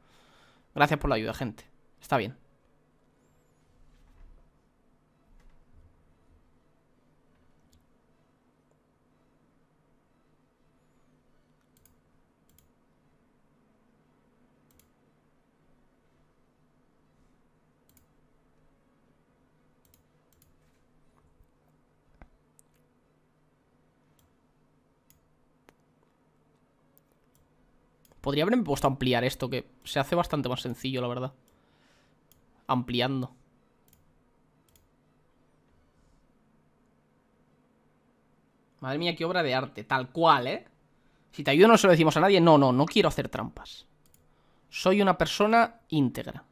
Gracias por la ayuda, gente. Está bien. Podría haberme puesto a ampliar esto, que se hace bastante más sencillo, la verdad. Ampliando. Madre mía, qué obra de arte. Tal cual, ¿eh? Si te ayudo no se lo decimos a nadie. No, no, no quiero hacer trampas. Soy una persona íntegra.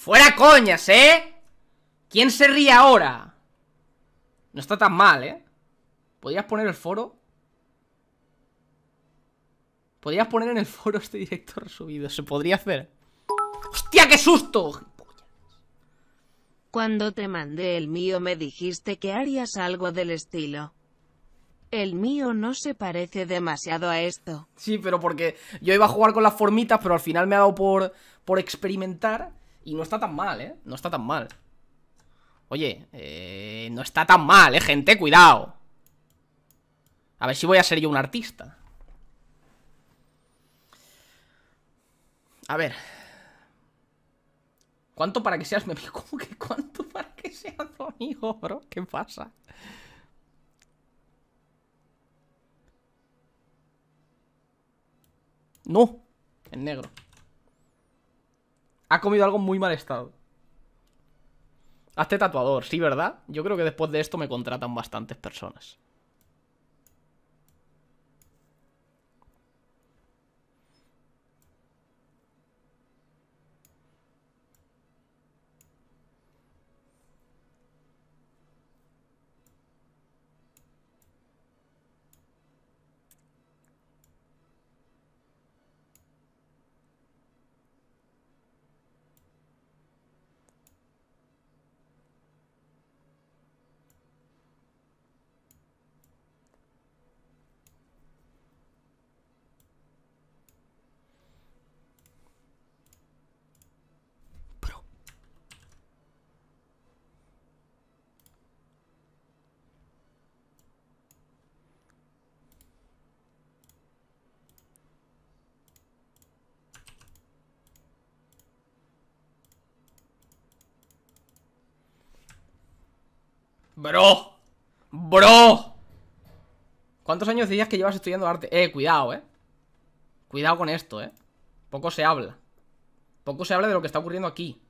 ¡Fuera coñas, eh! ¿Quién se ríe ahora? No está tan mal, ¿eh? ¿Podrías poner el foro? ¿Podrías poner en el foro este director subido? ¿Se podría hacer? ¡Hostia, qué susto! Cuando te mandé el mío me dijiste que harías algo del estilo. El mío no se parece demasiado a esto. Sí, pero porque yo iba a jugar con las formitas, pero al final me ha dado por, por experimentar. Y no está tan mal, ¿eh? No está tan mal. Oye, eh, no está tan mal, ¿eh, gente? Cuidado. A ver si voy a ser yo un artista. A ver. ¿Cuánto para que seas mi amigo? ¿Cómo que cuánto para que seas tu amigo, bro? ¿Qué pasa? No. En negro. Ha comido algo muy mal estado. Hazte tatuador, sí, ¿verdad? Yo creo que después de esto me contratan bastantes personas. Bro. Bro. ¿Cuántos años dirías que llevas estudiando arte? Eh, cuidado, eh. Cuidado con esto, eh. Poco se habla. Poco se habla de lo que está ocurriendo aquí.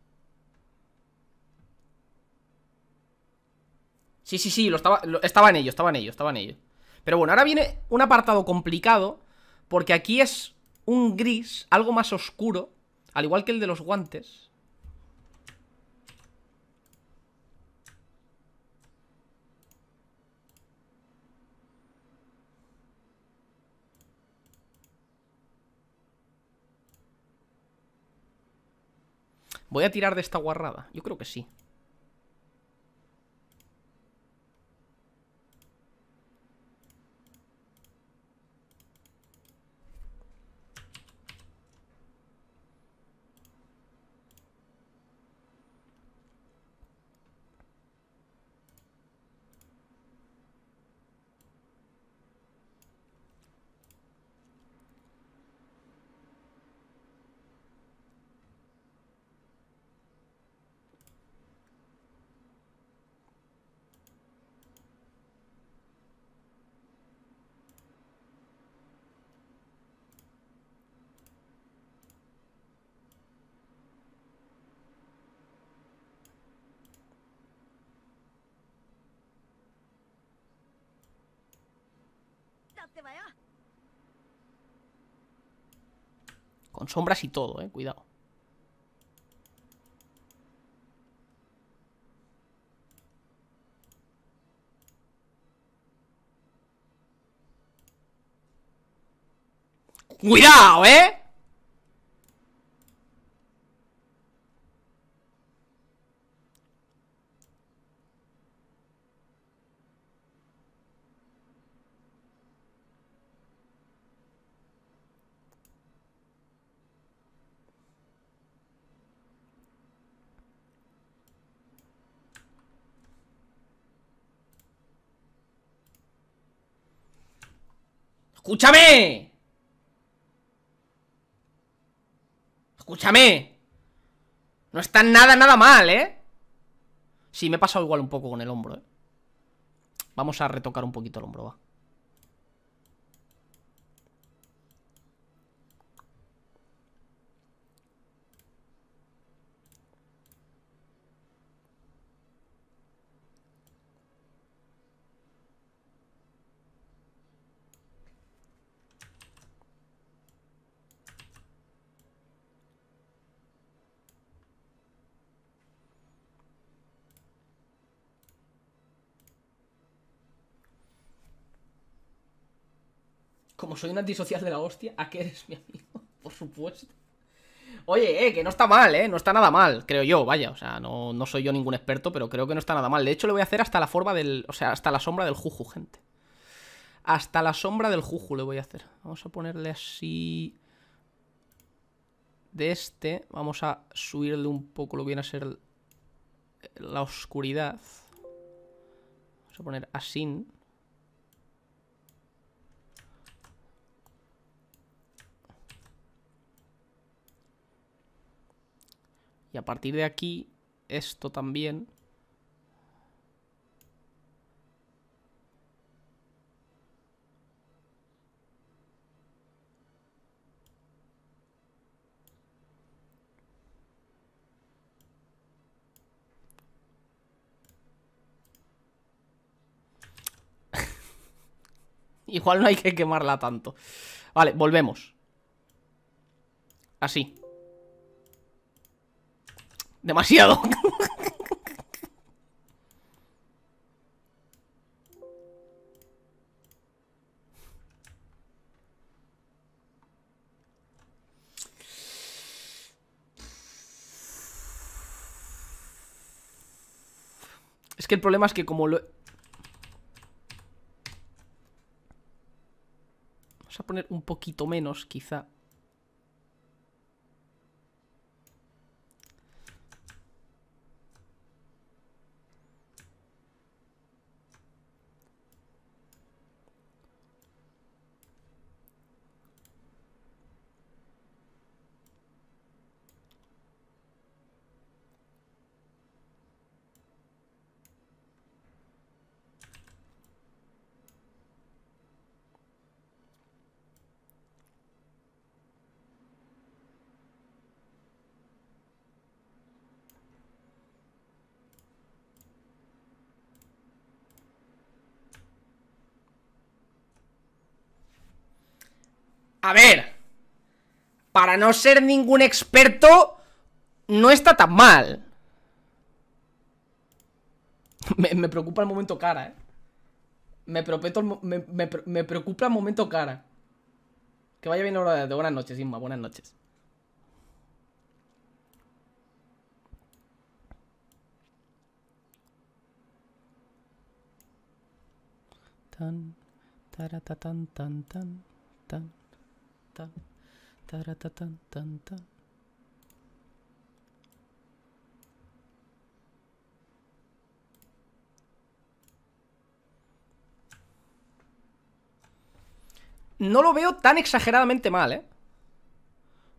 Sí, sí, sí, lo estaba, estaba en ello, estaba en ello, estaba en ello. Pero bueno, ahora viene un apartado complicado, porque aquí es un gris, algo más oscuro, al igual que el de los guantes. ¿Voy a tirar de esta guarrada? Yo creo que sí sombras y todo, eh. Cuidado. Cuidado, ¿eh? ¡Escúchame! ¡Escúchame! No está nada, nada mal, ¿eh? Sí, me he pasado igual un poco con el hombro, ¿eh? Vamos a retocar un poquito el hombro, va Como soy un antisocial de la hostia, ¿a qué eres mi amigo? Por supuesto. Oye, eh, que no está mal, eh, no está nada mal, creo yo, vaya, o sea, no, no soy yo ningún experto, pero creo que no está nada mal. De hecho, le voy a hacer hasta la forma del, o sea, hasta la sombra del juju, gente. Hasta la sombra del juju le voy a hacer. Vamos a ponerle así de este. Vamos a subirle un poco lo que viene a ser la oscuridad. Vamos a poner así. Y a partir de aquí, esto también. Igual no hay que quemarla tanto. Vale, volvemos. Así. Demasiado. Es que el problema es que como lo... Vamos a poner un poquito menos, quizá. A ver, para no ser ningún experto, no está tan mal. Me, preocupa el momento cara, ¿eh? Me, me, preocupa el momento cara. Que vaya bien ahora. de buenas noches, Inma, buenas noches. Tan, taratatan, tan, tan, tan tan, tan. No lo veo tan exageradamente mal, ¿eh?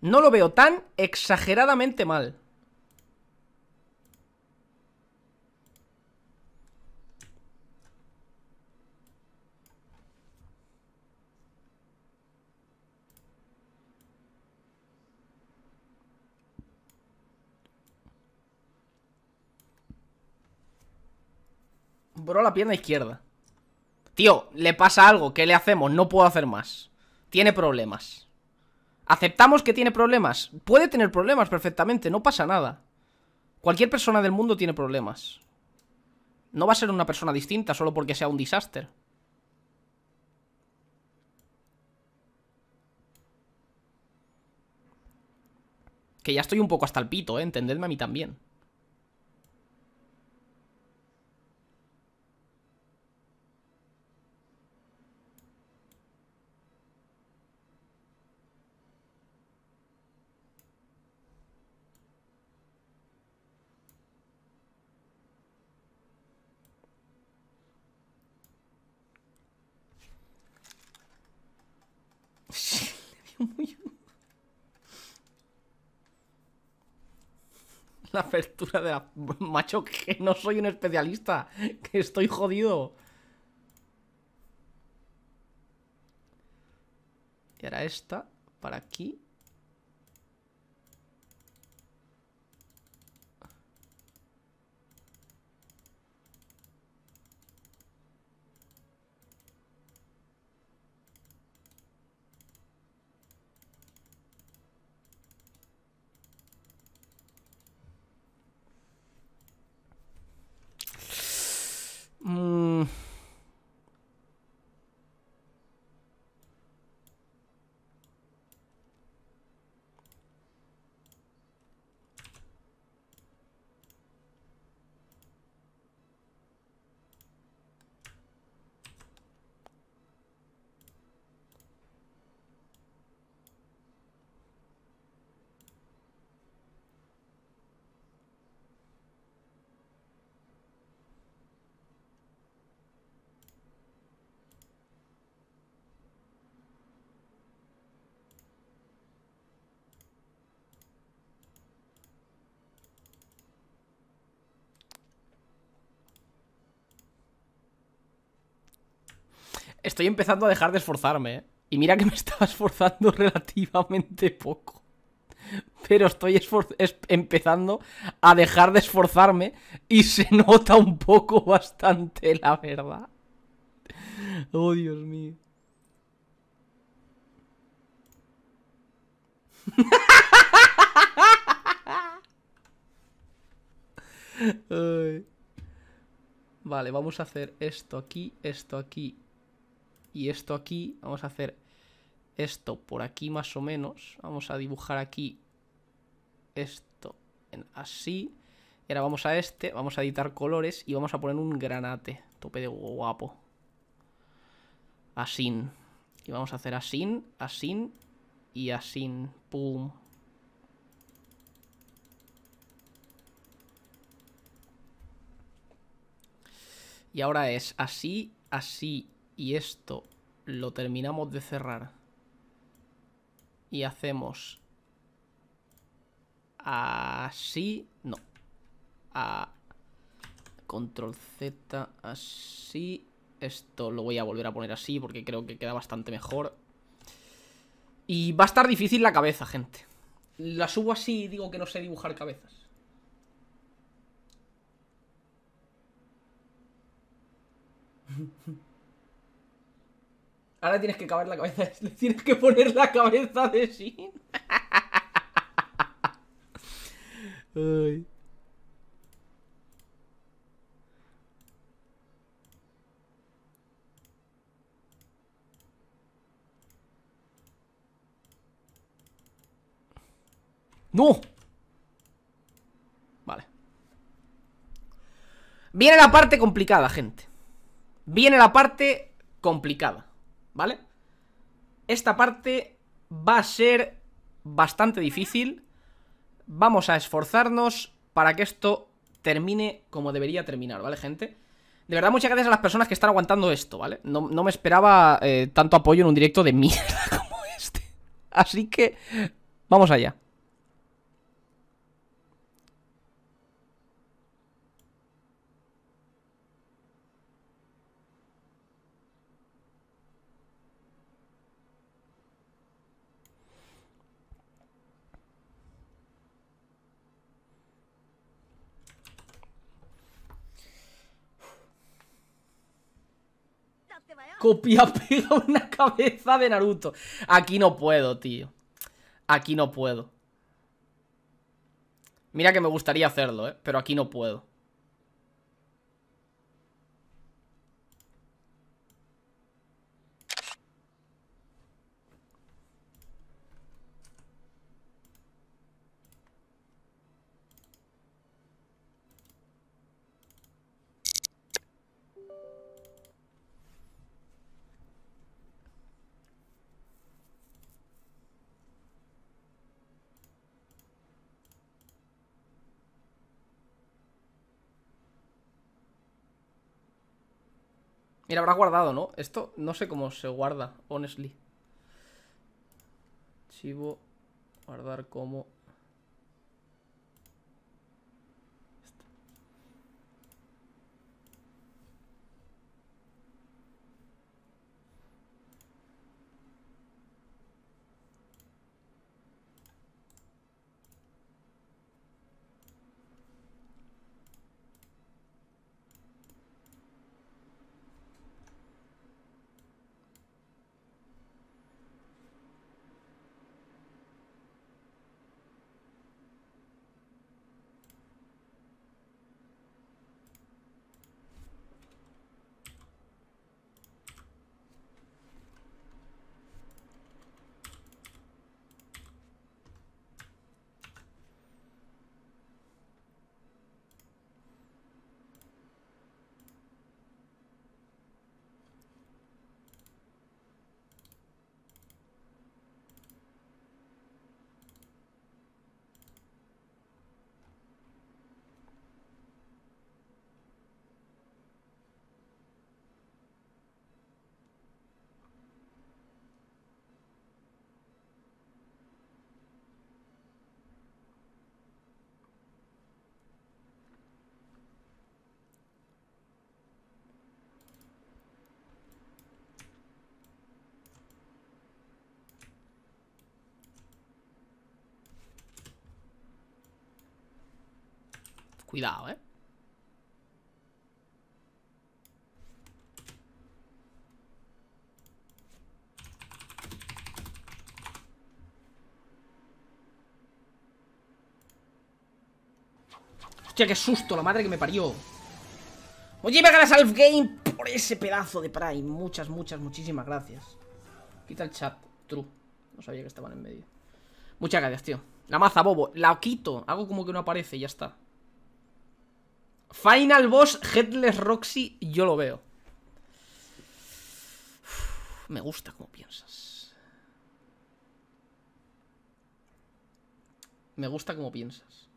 No lo veo tan exageradamente mal. la pierna izquierda. Tío, le pasa algo. ¿Qué le hacemos? No puedo hacer más. Tiene problemas. Aceptamos que tiene problemas. Puede tener problemas perfectamente, no pasa nada. Cualquier persona del mundo tiene problemas. No va a ser una persona distinta solo porque sea un desastre. Que ya estoy un poco hasta el pito, ¿eh? Entendedme a mí también. la apertura de la... Macho, que no soy un especialista, que estoy jodido. Y ahora esta, para aquí. Estoy empezando a dejar de esforzarme. ¿eh? Y mira que me estaba esforzando relativamente poco. Pero estoy empezando a dejar de esforzarme y se nota un poco bastante, la verdad. Oh, Dios mío. Vale, vamos a hacer esto aquí, esto aquí y esto aquí, vamos a hacer esto por aquí más o menos, vamos a dibujar aquí esto en así, y ahora vamos a este, vamos a editar colores y vamos a poner un granate, tope de guapo, así, y vamos a hacer así, así y así, pum, Y ahora es así, así y esto lo terminamos de cerrar y hacemos así, no, a control Z así, esto lo voy a volver a poner así porque creo que queda bastante mejor y va a estar difícil la cabeza, gente. La subo así y digo que no sé dibujar cabezas. Ahora tienes que cavar la cabeza. tienes que poner la cabeza de Shin. ¡No! Vale Viene la parte complicada, gente Viene la parte complicada ¿vale? Esta parte va a ser bastante difícil. Vamos a esforzarnos para que esto termine como debería terminar, ¿vale, gente? De verdad, muchas gracias a las personas que están aguantando esto, ¿vale? No, me esperaba eh, tanto apoyo en un directo de mierda como este. Así que, vamos allá. copia pega una cabeza de Naruto. Aquí no puedo, tío. Aquí no puedo. Mira que me gustaría hacerlo, ¿eh? Pero aquí no puedo. Mira, habrá guardado, ¿no? Esto no sé cómo se guarda, honestly. Archivo, guardar como Cuidado, ¿eh? Hostia, qué susto, la madre que me parió Oye, me ganas al game por ese pedazo de Prime Muchas, muchas, muchísimas gracias Quita el chat, true No sabía que estaban en medio Muchas gracias, tío La maza, bobo, la quito Hago como que no aparece y ya está Final Boss, Headless Roxy, yo lo veo. me gusta como piensas. Me gusta como piensas.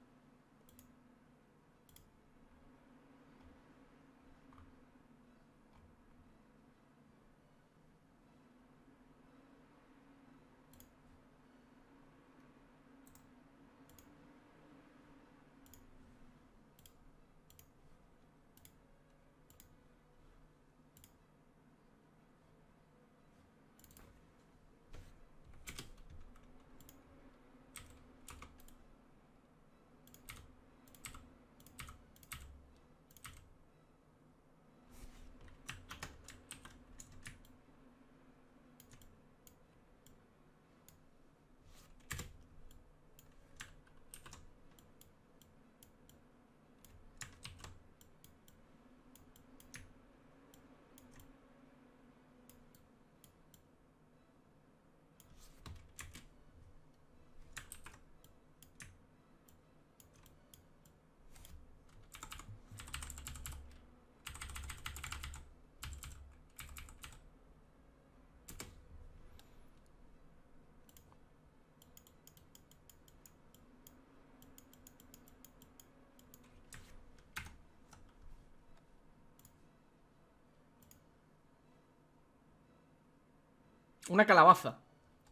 Una calabaza.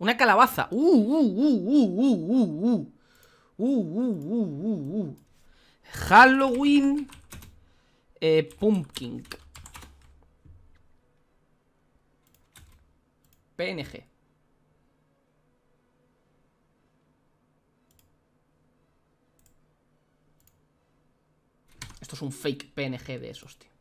Una calabaza. Uh, uh, uh, uh, uh, uh, uh. uh. uh, uh Halloween eh, Pumpkin. PNG. Esto es un fake PNG de esos, tío.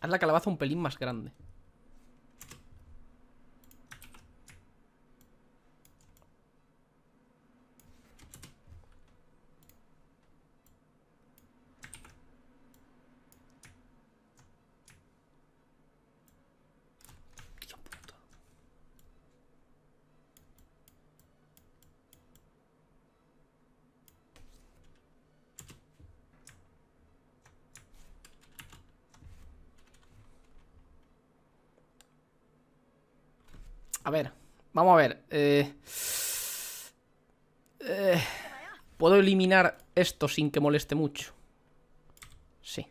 Haz la calabaza un pelín más grande. Vamos a ver. Eh, eh, ¿Puedo eliminar esto sin que moleste mucho? Sí.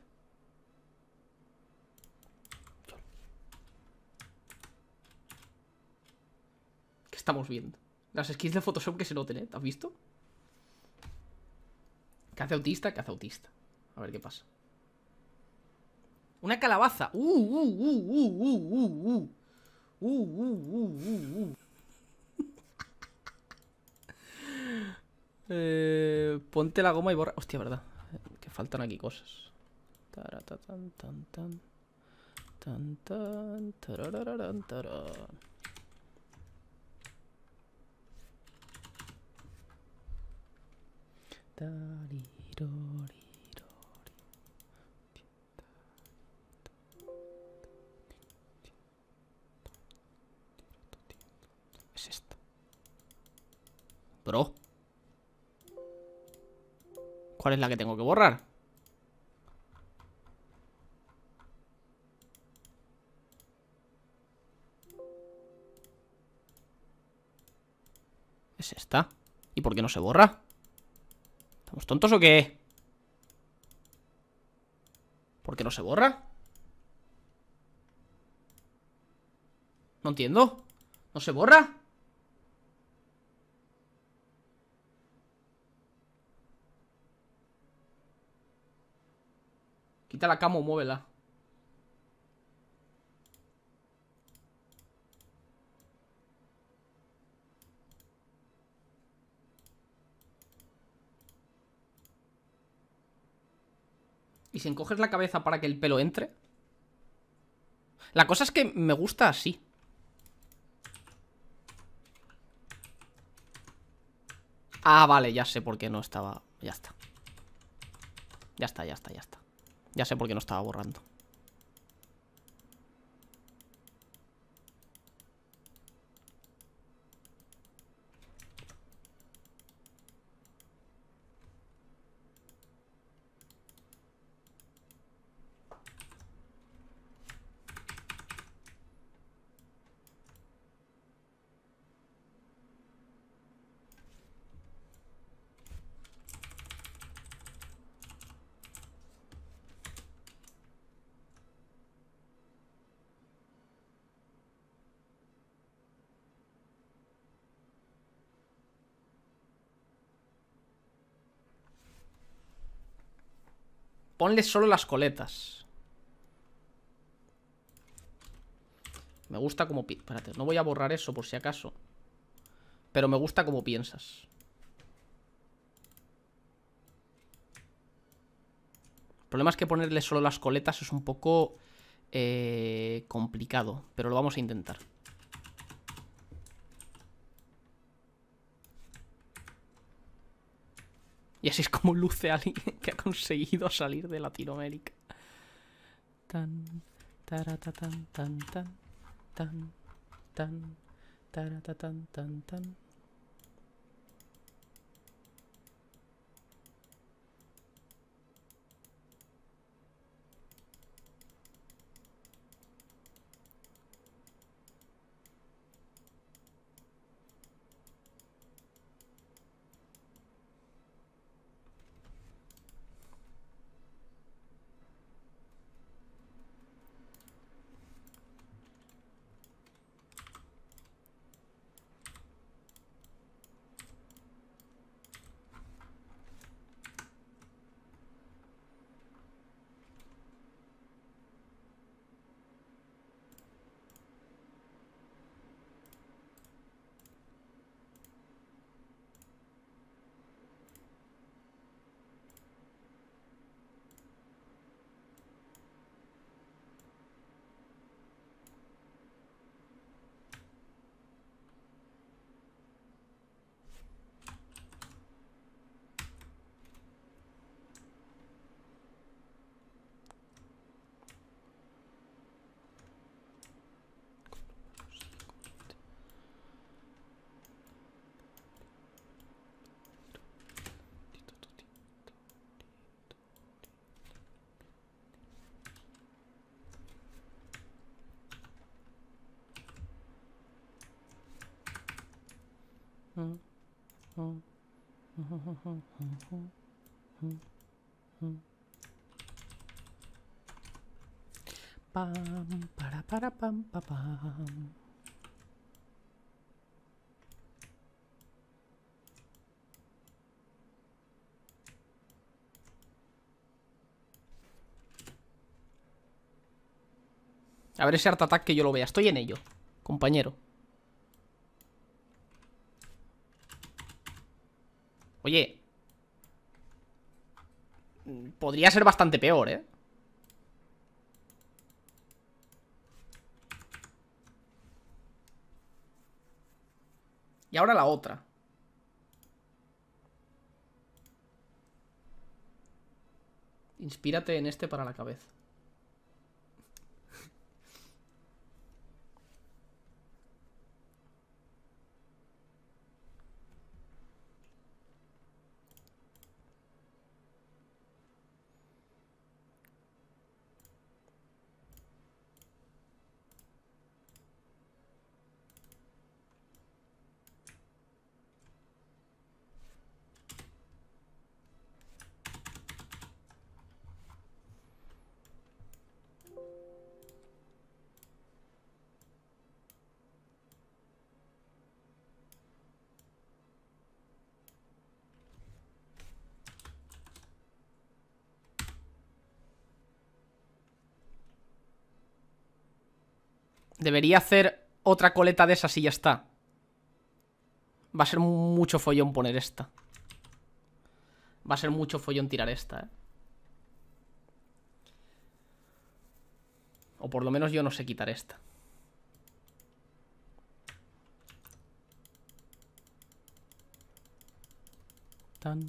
¿Qué estamos viendo? Las skins de Photoshop que se noten, ¿eh? has visto? ¿Qué hace autista, ¿Qué hace autista. A ver qué pasa. Una calabaza. uh, uh, uh, uh, uh, uh. Uh, uh, uh, uh, uh. uh! Eh, ponte la goma y borra. Hostia, verdad. Que faltan aquí cosas. Taratatan, tan, tan. Tan, tan, Es esto. Bro. ¿Cuál es la que tengo que borrar? Es esta. ¿Y por qué no se borra? ¿Estamos tontos o qué? ¿Por qué no se borra? No entiendo. ¿No se borra? Quita la cama muévela. ¿Y si encoges la cabeza para que el pelo entre? La cosa es que me gusta así. Ah, vale, ya sé por qué no estaba... Ya está. Ya está, ya está, ya está. Ya sé por qué no estaba borrando. Ponle solo las coletas. Me gusta como... Espérate, no voy a borrar eso por si acaso. Pero me gusta como piensas. El problema es que ponerle solo las coletas es un poco eh, complicado, pero lo vamos a intentar. Y así es como luce alguien que ha conseguido salir de Latinoamérica. Tan, tan, tan, tan, tan, tan, tan. Pam, para, para, pam, A ver ese que yo lo vea. Estoy en ello, compañero. Oye. Podría ser bastante peor, ¿eh? Y ahora la otra. Inspírate en este para la cabeza. debería hacer otra coleta de esas y ya está. Va a ser mucho follón poner esta. Va a ser mucho follón tirar esta, ¿eh? O por lo menos yo no sé quitar esta. Tan,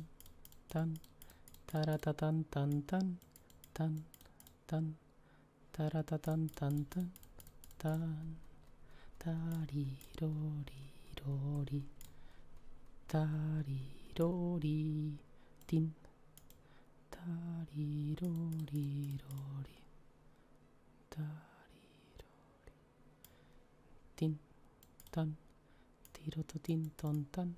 tan, taratatan, tan, tan, tan, tan, tan, tan. tan tarirori tarirori tin tarirori tarirori tin tan tiroto tin ton tan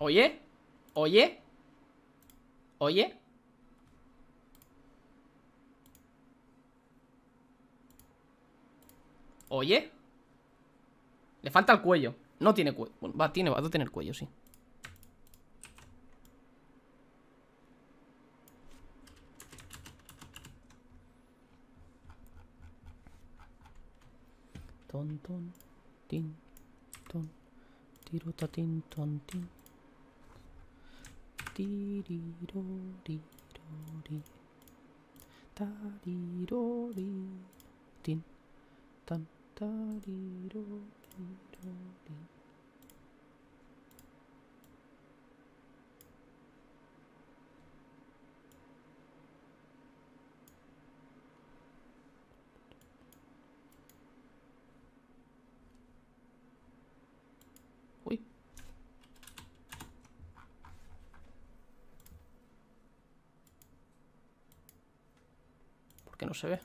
Oye, oye, oye. Oye. Le falta el cuello. No tiene cuello. va, tiene, va a tener cuello, sí. Ton, ton, tin, ton, tiro tin, ton, tin. Dee dee do dee do dee. Da dee do dee. Din. Dun da dee do dee do dee. se ve.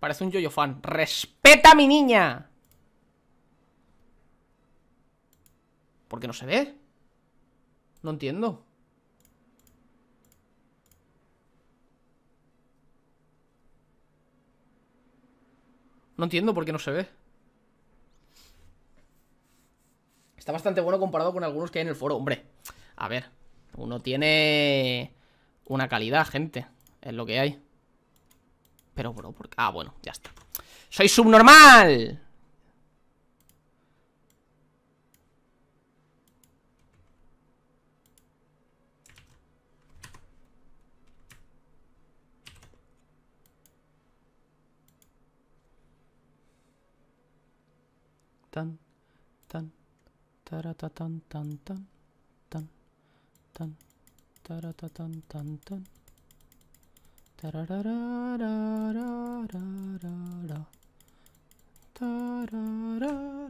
Parece un yo -yo fan. ¡Respeta a mi niña! ¿Por qué no se ve? No entiendo. No entiendo por qué no se ve. Está bastante bueno comparado con algunos que hay en el foro. Hombre, a ver, uno tiene una calidad, gente. Es lo que hay. Pero, bueno, porque... Ah, bueno, ya está. ¡Soy subnormal! Tan, tan, tan, tan, tan. tan ta da ta tan tan tan ta da da da da da da da da da da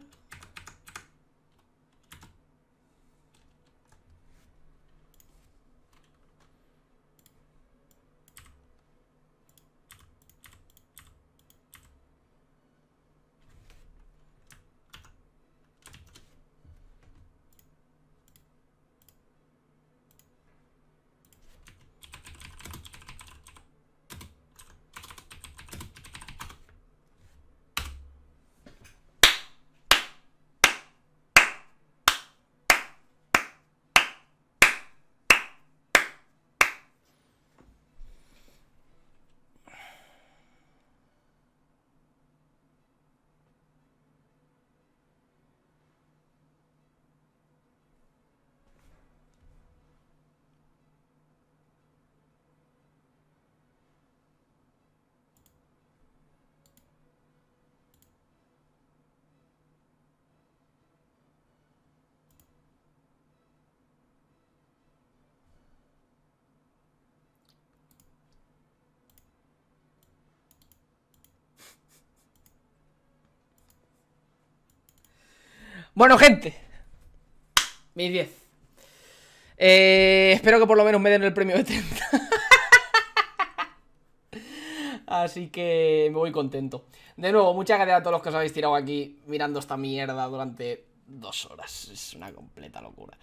Bueno, gente. Mis 10. Eh, espero que por lo menos me den el premio de 30. Así que me voy contento. De nuevo, muchas gracias a todos los que os habéis tirado aquí mirando esta mierda durante dos horas. Es una completa locura.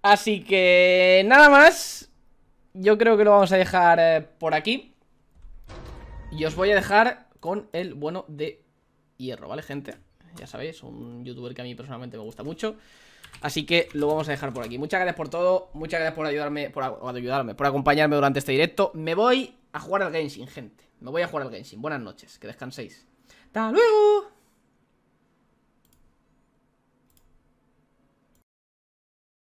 Así que nada más. Yo creo que lo vamos a dejar eh, por aquí. Y os voy a dejar con el bueno de hierro, ¿vale, gente? ya sabéis, un youtuber que a mí personalmente me gusta mucho. Así que lo vamos a dejar por aquí. Muchas gracias por todo, muchas gracias por ayudarme, por, ayudarme, por acompañarme durante este directo. Me voy a jugar al Genshin, gente. Me voy a jugar al Genshin. Buenas noches, que descanséis. ¡Hasta luego!